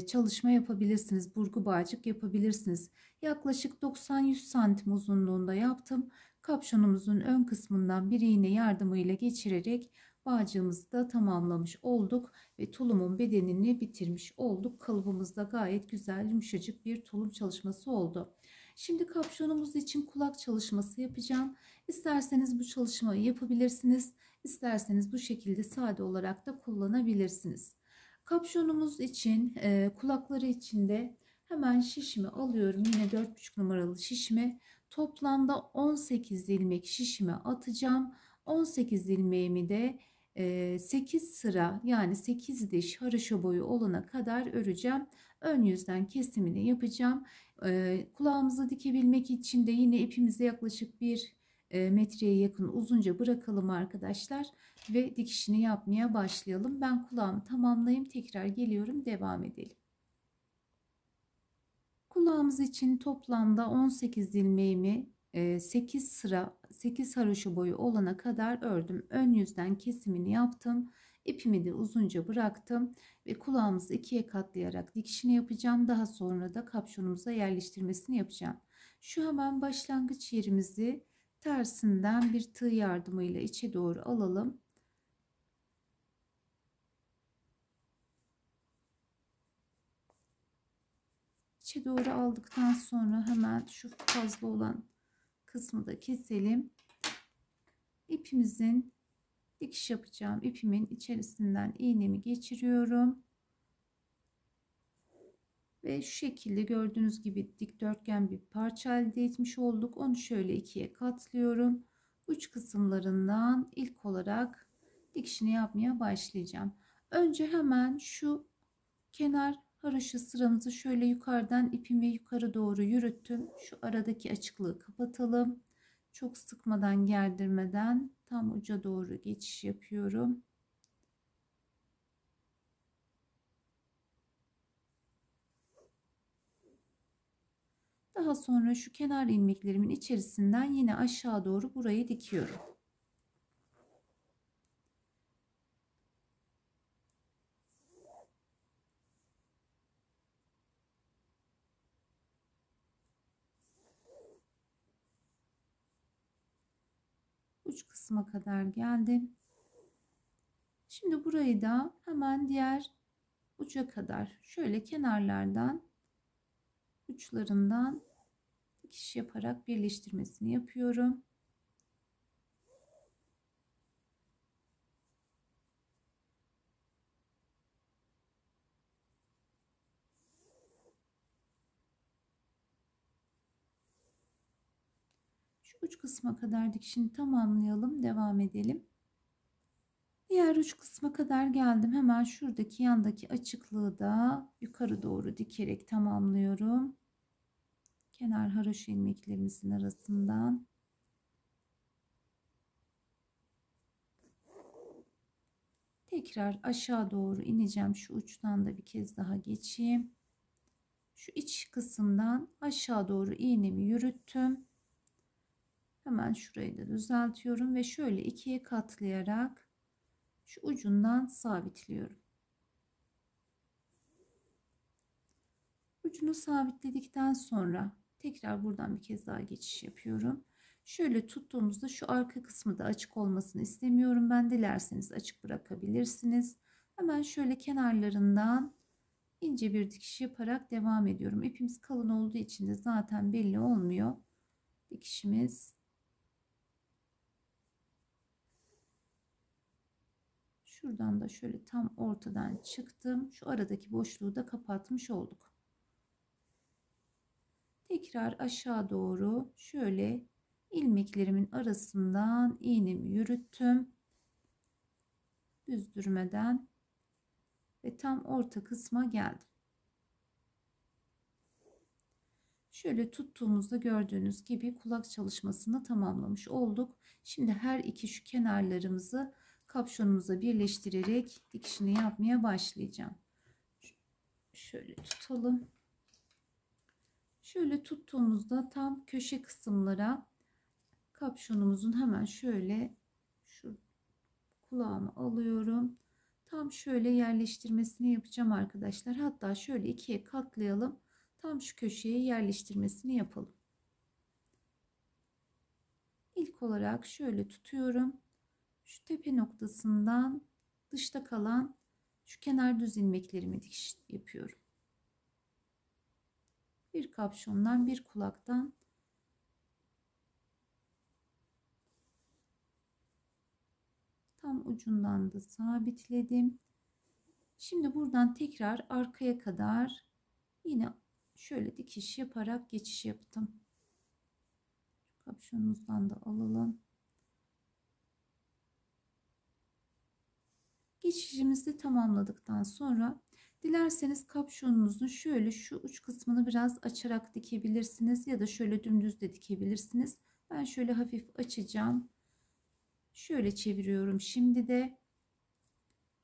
çalışma yapabilirsiniz. Burgu bağcık yapabilirsiniz. Yaklaşık 90-100 santim uzunluğunda yaptım. Kapşonumuzun ön kısmından bir iğne yardımıyla geçirerek bağcığımızı da tamamlamış olduk ve tulumun bedenini bitirmiş olduk. Kalıbımızda gayet güzel yumuşacık bir tulum çalışması oldu. Şimdi kapşonumuz için kulak çalışması yapacağım. İsterseniz bu çalışmayı yapabilirsiniz. İsterseniz bu şekilde sade olarak da kullanabilirsiniz. Kapşonumuz için e, kulakları de hemen şişimi alıyorum. Yine 4,5 numaralı şişimi. Toplamda 18 ilmek şişime atacağım. 18 ilmeğimi de 8 e, sıra yani 8 diş haraşo boyu olana kadar öreceğim. Ön yüzden kesimini yapacağım. E, kulağımızı dikebilmek için de yine ipimize yaklaşık bir e, metreye yakın uzunca bırakalım arkadaşlar ve dikişini yapmaya başlayalım. Ben kulağımı tamamlayayım tekrar geliyorum devam edelim. Kulağımız için toplamda 18 ilmeğimi 8 sıra 8 haroşa boyu olana kadar ördüm. Ön yüzden kesimini yaptım. ipimi de uzunca bıraktım ve kulağımızı ikiye katlayarak dikişini yapacağım. Daha sonra da kapşonumuza yerleştirmesini yapacağım. Şu hemen başlangıç yerimizi tersinden bir tığ yardımıyla içe doğru alalım. İçe doğru aldıktan sonra hemen şu fazla olan kısmı da keselim. İpimizin dikiş yapacağım ipimin içerisinden iğnemi geçiriyorum. Ve şu şekilde gördüğünüz gibi dikdörtgen bir parça elde etmiş olduk. Onu şöyle ikiye katlıyorum. Uç kısımlarından ilk olarak dikişini yapmaya başlayacağım. Önce hemen şu kenar haroşa sıramızı şöyle yukarıdan ipimi yukarı doğru yürüttüm. Şu aradaki açıklığı kapatalım. Çok sıkmadan gerdirmeden tam uca doğru geçiş yapıyorum. Daha sonra şu kenar ilmeklerimin içerisinden yine aşağı doğru burayı dikiyorum. uç kısma kadar geldim. Şimdi burayı da hemen diğer uca kadar şöyle kenarlardan uçlarından dikiş yaparak birleştirmesini yapıyorum. Şu uç kısma kadar dikişini tamamlayalım, devam edelim. Diğer uç kısma kadar geldim. Hemen şuradaki yandaki açıklığı da yukarı doğru dikerek tamamlıyorum kenar haroşa ilmeklerimizin arasından tekrar aşağı doğru ineceğim şu uçtan da bir kez daha geçeyim şu iç kısımdan aşağı doğru iğnemi yürüttüm hemen şurayı da düzeltiyorum ve şöyle ikiye katlayarak şu ucundan sabitliyorum ucunu sabitledikten sonra Tekrar buradan bir kez daha geçiş yapıyorum. Şöyle tuttuğumuzda şu arka kısmı da açık olmasını istemiyorum. Ben dilerseniz açık bırakabilirsiniz. Hemen şöyle kenarlarından ince bir dikiş yaparak devam ediyorum. İpimiz kalın olduğu için de zaten belli olmuyor. Dikişimiz Şuradan da şöyle tam ortadan çıktım. Şu aradaki boşluğu da kapatmış olduk. Tekrar aşağı doğru şöyle ilmeklerimin arasından iğnemi yürüttüm. Düzdürmeden ve tam orta kısma geldim. Şöyle tuttuğumuzda gördüğünüz gibi kulak çalışmasını tamamlamış olduk. Şimdi her iki şu kenarlarımızı kapşonumuza birleştirerek dikişini yapmaya başlayacağım. Şöyle tutalım. Şöyle tuttuğumuzda tam köşe kısımlara kapşonumuzun hemen şöyle şu kulağımı alıyorum. Tam şöyle yerleştirmesini yapacağım arkadaşlar. Hatta şöyle ikiye katlayalım. Tam şu köşeye yerleştirmesini yapalım. İlk olarak şöyle tutuyorum. Şu tepe noktasından dışta kalan şu kenar düz ilmeklerimi dikiş yapıyorum bir kapşondan bir kulaktan tam ucundan da sabitledim. Şimdi buradan tekrar arkaya kadar yine şöyle dikiş yaparak geçiş yaptım. Kapşonumuzdan da alalım. Geçişimizi tamamladıktan sonra Dilerseniz kapşonunuzun şöyle şu uç kısmını biraz açarak dikebilirsiniz ya da şöyle dümdüz de dikebilirsiniz. Ben şöyle hafif açacağım. Şöyle çeviriyorum şimdi de.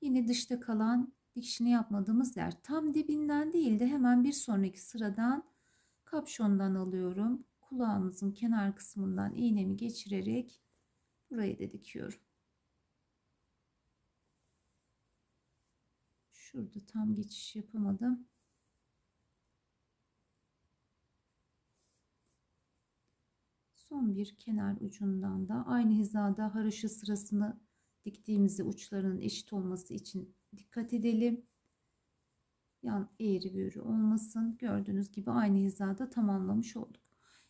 Yine dışta kalan dikişini yapmadığımız yer tam dibinden değil de hemen bir sonraki sıradan kapşondan alıyorum. Kulağımızın kenar kısmından iğnemi geçirerek buraya da dikiyorum. Şurada tam geçiş yapamadım. Son bir kenar ucundan da aynı hizada haraşı sırasını diktiğimizde uçlarının eşit olması için dikkat edelim. Yan eğri büğrü olmasın. Gördüğünüz gibi aynı hizada tamamlamış olduk.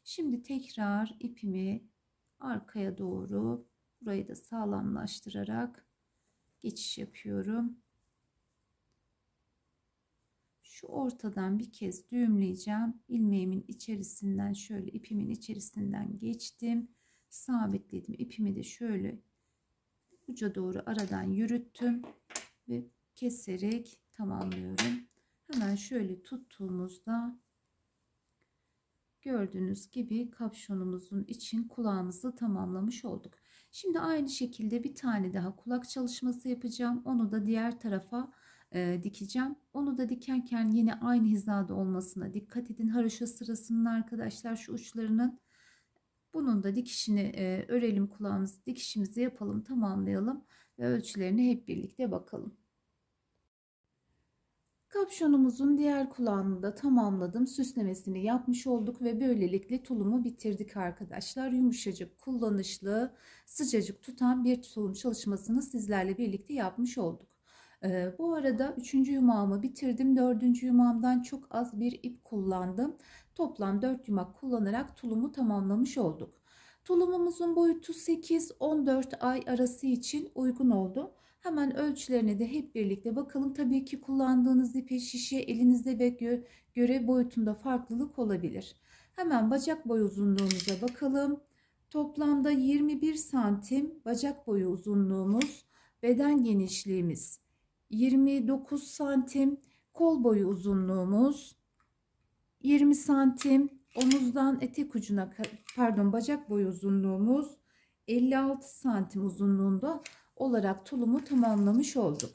Şimdi tekrar ipimi arkaya doğru burayı da sağlamlaştırarak geçiş yapıyorum şu ortadan bir kez düğümleyeceğim. Ilmeğimin içerisinden şöyle ipimin içerisinden geçtim. Sabitledim. ipimi de şöyle uca doğru aradan yürüttüm ve keserek tamamlıyorum. Hemen şöyle tuttuğumuzda gördüğünüz gibi kapşonumuzun için kulağımızı tamamlamış olduk. Şimdi aynı şekilde bir tane daha kulak çalışması yapacağım. Onu da diğer tarafa e, dikeceğim. Onu da dikerken yine aynı hizada olmasına dikkat edin. Haroşa sırasının arkadaşlar şu uçlarının bunun da dikişini e, örelim kulağımızı dikişimizi yapalım tamamlayalım ve ölçülerini hep birlikte bakalım. Kapşonumuzun diğer kulağını da tamamladım. Süslemesini yapmış olduk ve böylelikle tulumu bitirdik arkadaşlar. Yumuşacık, kullanışlı, sıcacık tutan bir tulum çalışmasını sizlerle birlikte yapmış olduk. E, bu arada üçüncü yumağımı bitirdim. Dördüncü yumağımdan çok az bir ip kullandım. Toplam 4 yumak kullanarak tulumu tamamlamış olduk. Tulumumuzun boyutu 8-14 ay arası için uygun oldu. Hemen ölçülerine de hep birlikte bakalım. Tabii ki kullandığınız ipe şişe elinizde ve gö göre boyutunda farklılık olabilir. Hemen bacak boyu uzunluğumuza bakalım. Toplamda 21 santim bacak boyu uzunluğumuz, beden genişliğimiz 29 santim. Kol boyu uzunluğumuz 20 santim. Omuzdan etek ucuna pardon bacak boyu uzunluğumuz 56 santim uzunluğunda olarak tulumu tamamlamış olduk.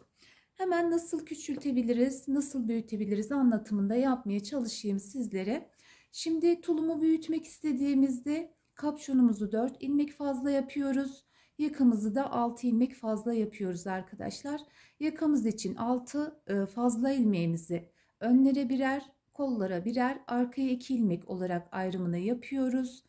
Hemen nasıl küçültebiliriz, nasıl büyütebiliriz anlatımında yapmaya çalışayım sizlere. Şimdi tulumu büyütmek istediğimizde kapşonumuzu 4 ilmek fazla yapıyoruz. Yakamızı da 6 ilmek fazla yapıyoruz arkadaşlar. Yakamız için 6 e, fazla ilmeğimizi önlere birer, kollara birer, arkaya 2 ilmek olarak ayrımını yapıyoruz.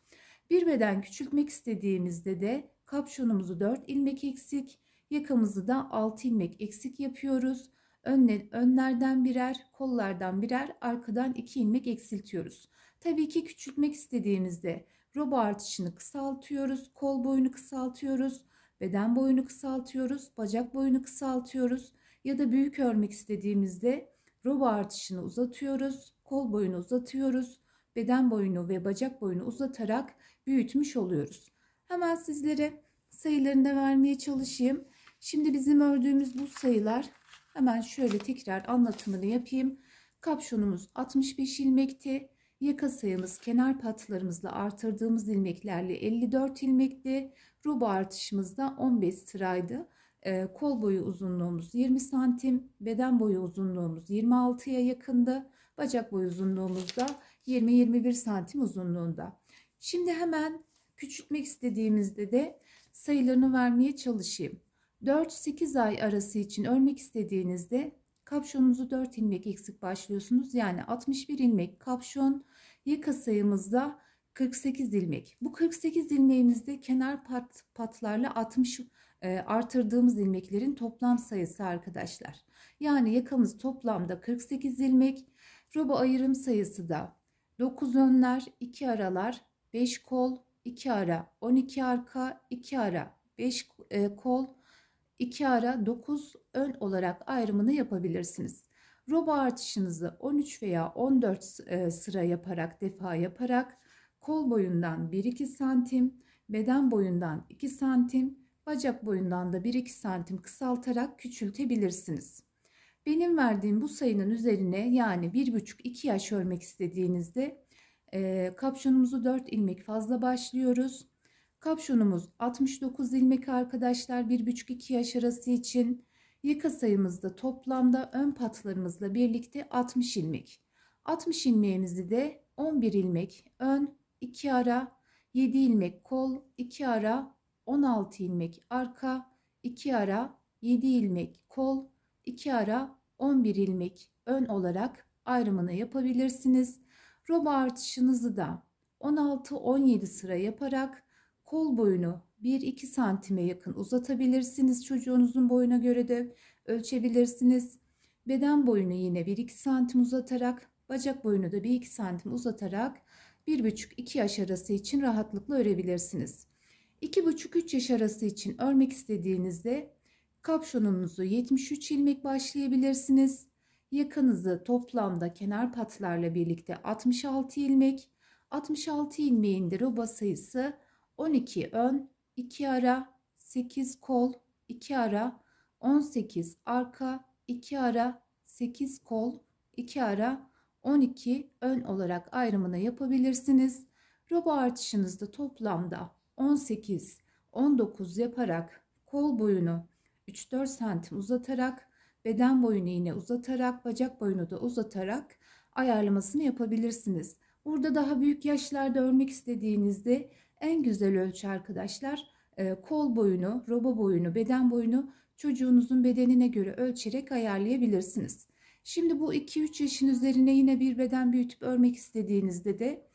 Bir beden küçültmek istediğimizde de kapşonumuzu 4 ilmek eksik, yakamızı da 6 ilmek eksik yapıyoruz. Önler, önlerden birer, kollardan birer, arkadan 2 ilmek eksiltiyoruz. Tabii ki küçültmek istediğimizde Roba artışını kısaltıyoruz, kol boyunu kısaltıyoruz, beden boyunu kısaltıyoruz, bacak boyunu kısaltıyoruz ya da büyük örmek istediğimizde roba artışını uzatıyoruz, kol boyunu uzatıyoruz, beden boyunu ve bacak boyunu uzatarak büyütmüş oluyoruz. Hemen sizlere sayılarını da vermeye çalışayım. Şimdi bizim ördüğümüz bu sayılar hemen şöyle tekrar anlatımını yapayım. Kapşonumuz 65 ilmekti. Yaka sayımız kenar patlarımızla artırdığımız ilmeklerle 54 ilmekti. Ruba artışımız da 15 sıraydı. Ee, kol boyu uzunluğumuz 20 santim, beden boyu uzunluğumuz 26'ya yakındı. Bacak boyu uzunluğumuz da 20-21 santim uzunluğunda. Şimdi hemen küçültmek istediğimizde de sayılarını vermeye çalışayım. 4-8 ay arası için örmek istediğinizde kapşonunuzu 4 ilmek eksik başlıyorsunuz. Yani 61 ilmek kapşon, yaka sayımızda 48 ilmek. Bu 48 ilmeğimizde kenar pat, patlarla 60 e, artırdığımız ilmeklerin toplam sayısı arkadaşlar. Yani yakamız toplamda 48 ilmek. Roba ayırım sayısı da 9 önler, 2 aralar, 5 kol, 2 ara, 12 arka, 2 ara, 5 e, kol, 2 ara, 9 ön olarak ayrımını yapabilirsiniz. Robo artışınızı 13 veya 14 e, sıra yaparak defa yaparak kol boyundan 1-2 santim, beden boyundan 2 santim, bacak boyundan da 1-2 santim kısaltarak küçültebilirsiniz. Benim verdiğim bu sayının üzerine yani 1,5-2 yaş örmek istediğinizde e, kapşonumuzu 4 ilmek fazla başlıyoruz. Kapşonumuz 69 ilmek arkadaşlar 1,5-2 yaş arası için. Yaka sayımızda toplamda ön patlarımızla birlikte 60 ilmek. 60 ilmeğimizi de 11 ilmek ön, 2 ara, 7 ilmek kol, 2 ara, 16 ilmek arka, 2 ara, 7 ilmek kol, 2 ara, 11 ilmek ön olarak ayrımını yapabilirsiniz. Roba artışınızı da 16-17 sıra yaparak kol boyunu 1-2 santime yakın uzatabilirsiniz. Çocuğunuzun boyuna göre de ölçebilirsiniz. Beden boyunu yine 1-2 santim uzatarak, bacak boyunu da 1-2 santim uzatarak 1,5-2 yaş arası için rahatlıkla örebilirsiniz. 2,5-3 yaş arası için örmek istediğinizde kapşonunuzu 73 ilmek başlayabilirsiniz. Yakanızı toplamda kenar patlarla birlikte 66 ilmek, 66 ilmeğin de roba sayısı 12 ön, 2 ara 8 kol 2 ara 18 arka 2 ara 8 kol 2 ara 12 ön olarak ayrımını yapabilirsiniz. Robo artışınızda toplamda 18 19 yaparak kol boyunu 3-4 santim uzatarak beden boyunu yine uzatarak bacak boyunu da uzatarak ayarlamasını yapabilirsiniz. Burada daha büyük yaşlarda örmek istediğinizde en güzel ölçü arkadaşlar e, kol boyunu, roba boyunu, beden boyunu çocuğunuzun bedenine göre ölçerek ayarlayabilirsiniz. Şimdi bu 2-3 yaşın üzerine yine bir beden büyütüp örmek istediğinizde de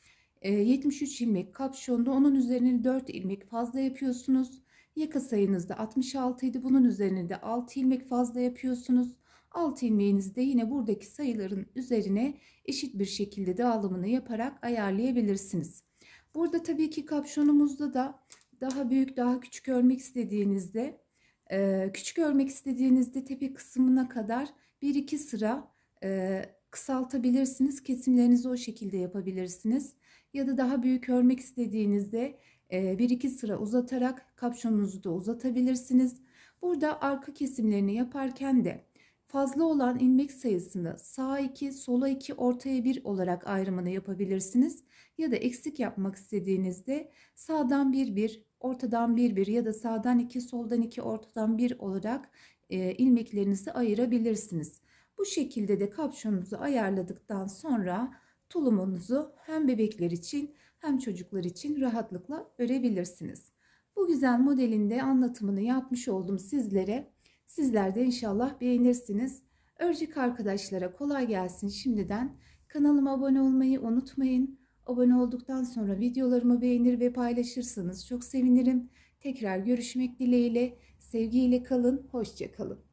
73 e, ilmek kapşonda onun üzerine 4 ilmek fazla yapıyorsunuz. Yaka sayınızda 66 idi. Bunun üzerine de 6 ilmek fazla yapıyorsunuz. 6 ilmeğinizi de yine buradaki sayıların üzerine eşit bir şekilde dağılımını yaparak ayarlayabilirsiniz. Burada tabii ki kapşonumuzda da daha büyük daha küçük örmek istediğinizde e, küçük örmek istediğinizde tepe kısmına kadar 1-2 sıra e, kısaltabilirsiniz. Kesimlerinizi o şekilde yapabilirsiniz. Ya da daha büyük örmek istediğinizde 1-2 e, sıra uzatarak kapşonunuzu da uzatabilirsiniz. Burada arka kesimlerini yaparken de Fazla olan ilmek sayısını sağa 2, sola 2, ortaya 1 olarak ayrımını yapabilirsiniz. Ya da eksik yapmak istediğinizde sağdan 1, 1, ortadan 1, 1 ya da sağdan 2, soldan 2, ortadan 1 olarak e, ilmeklerinizi ayırabilirsiniz. Bu şekilde de kapşonunuzu ayarladıktan sonra tulumunuzu hem bebekler için hem çocuklar için rahatlıkla örebilirsiniz. Bu güzel modelinde anlatımını yapmış oldum sizlere. Sizler de inşallah beğenirsiniz. Örcük arkadaşlara kolay gelsin şimdiden. Kanalıma abone olmayı unutmayın. Abone olduktan sonra videolarımı beğenir ve paylaşırsanız çok sevinirim. Tekrar görüşmek dileğiyle. Sevgiyle kalın, hoşçakalın.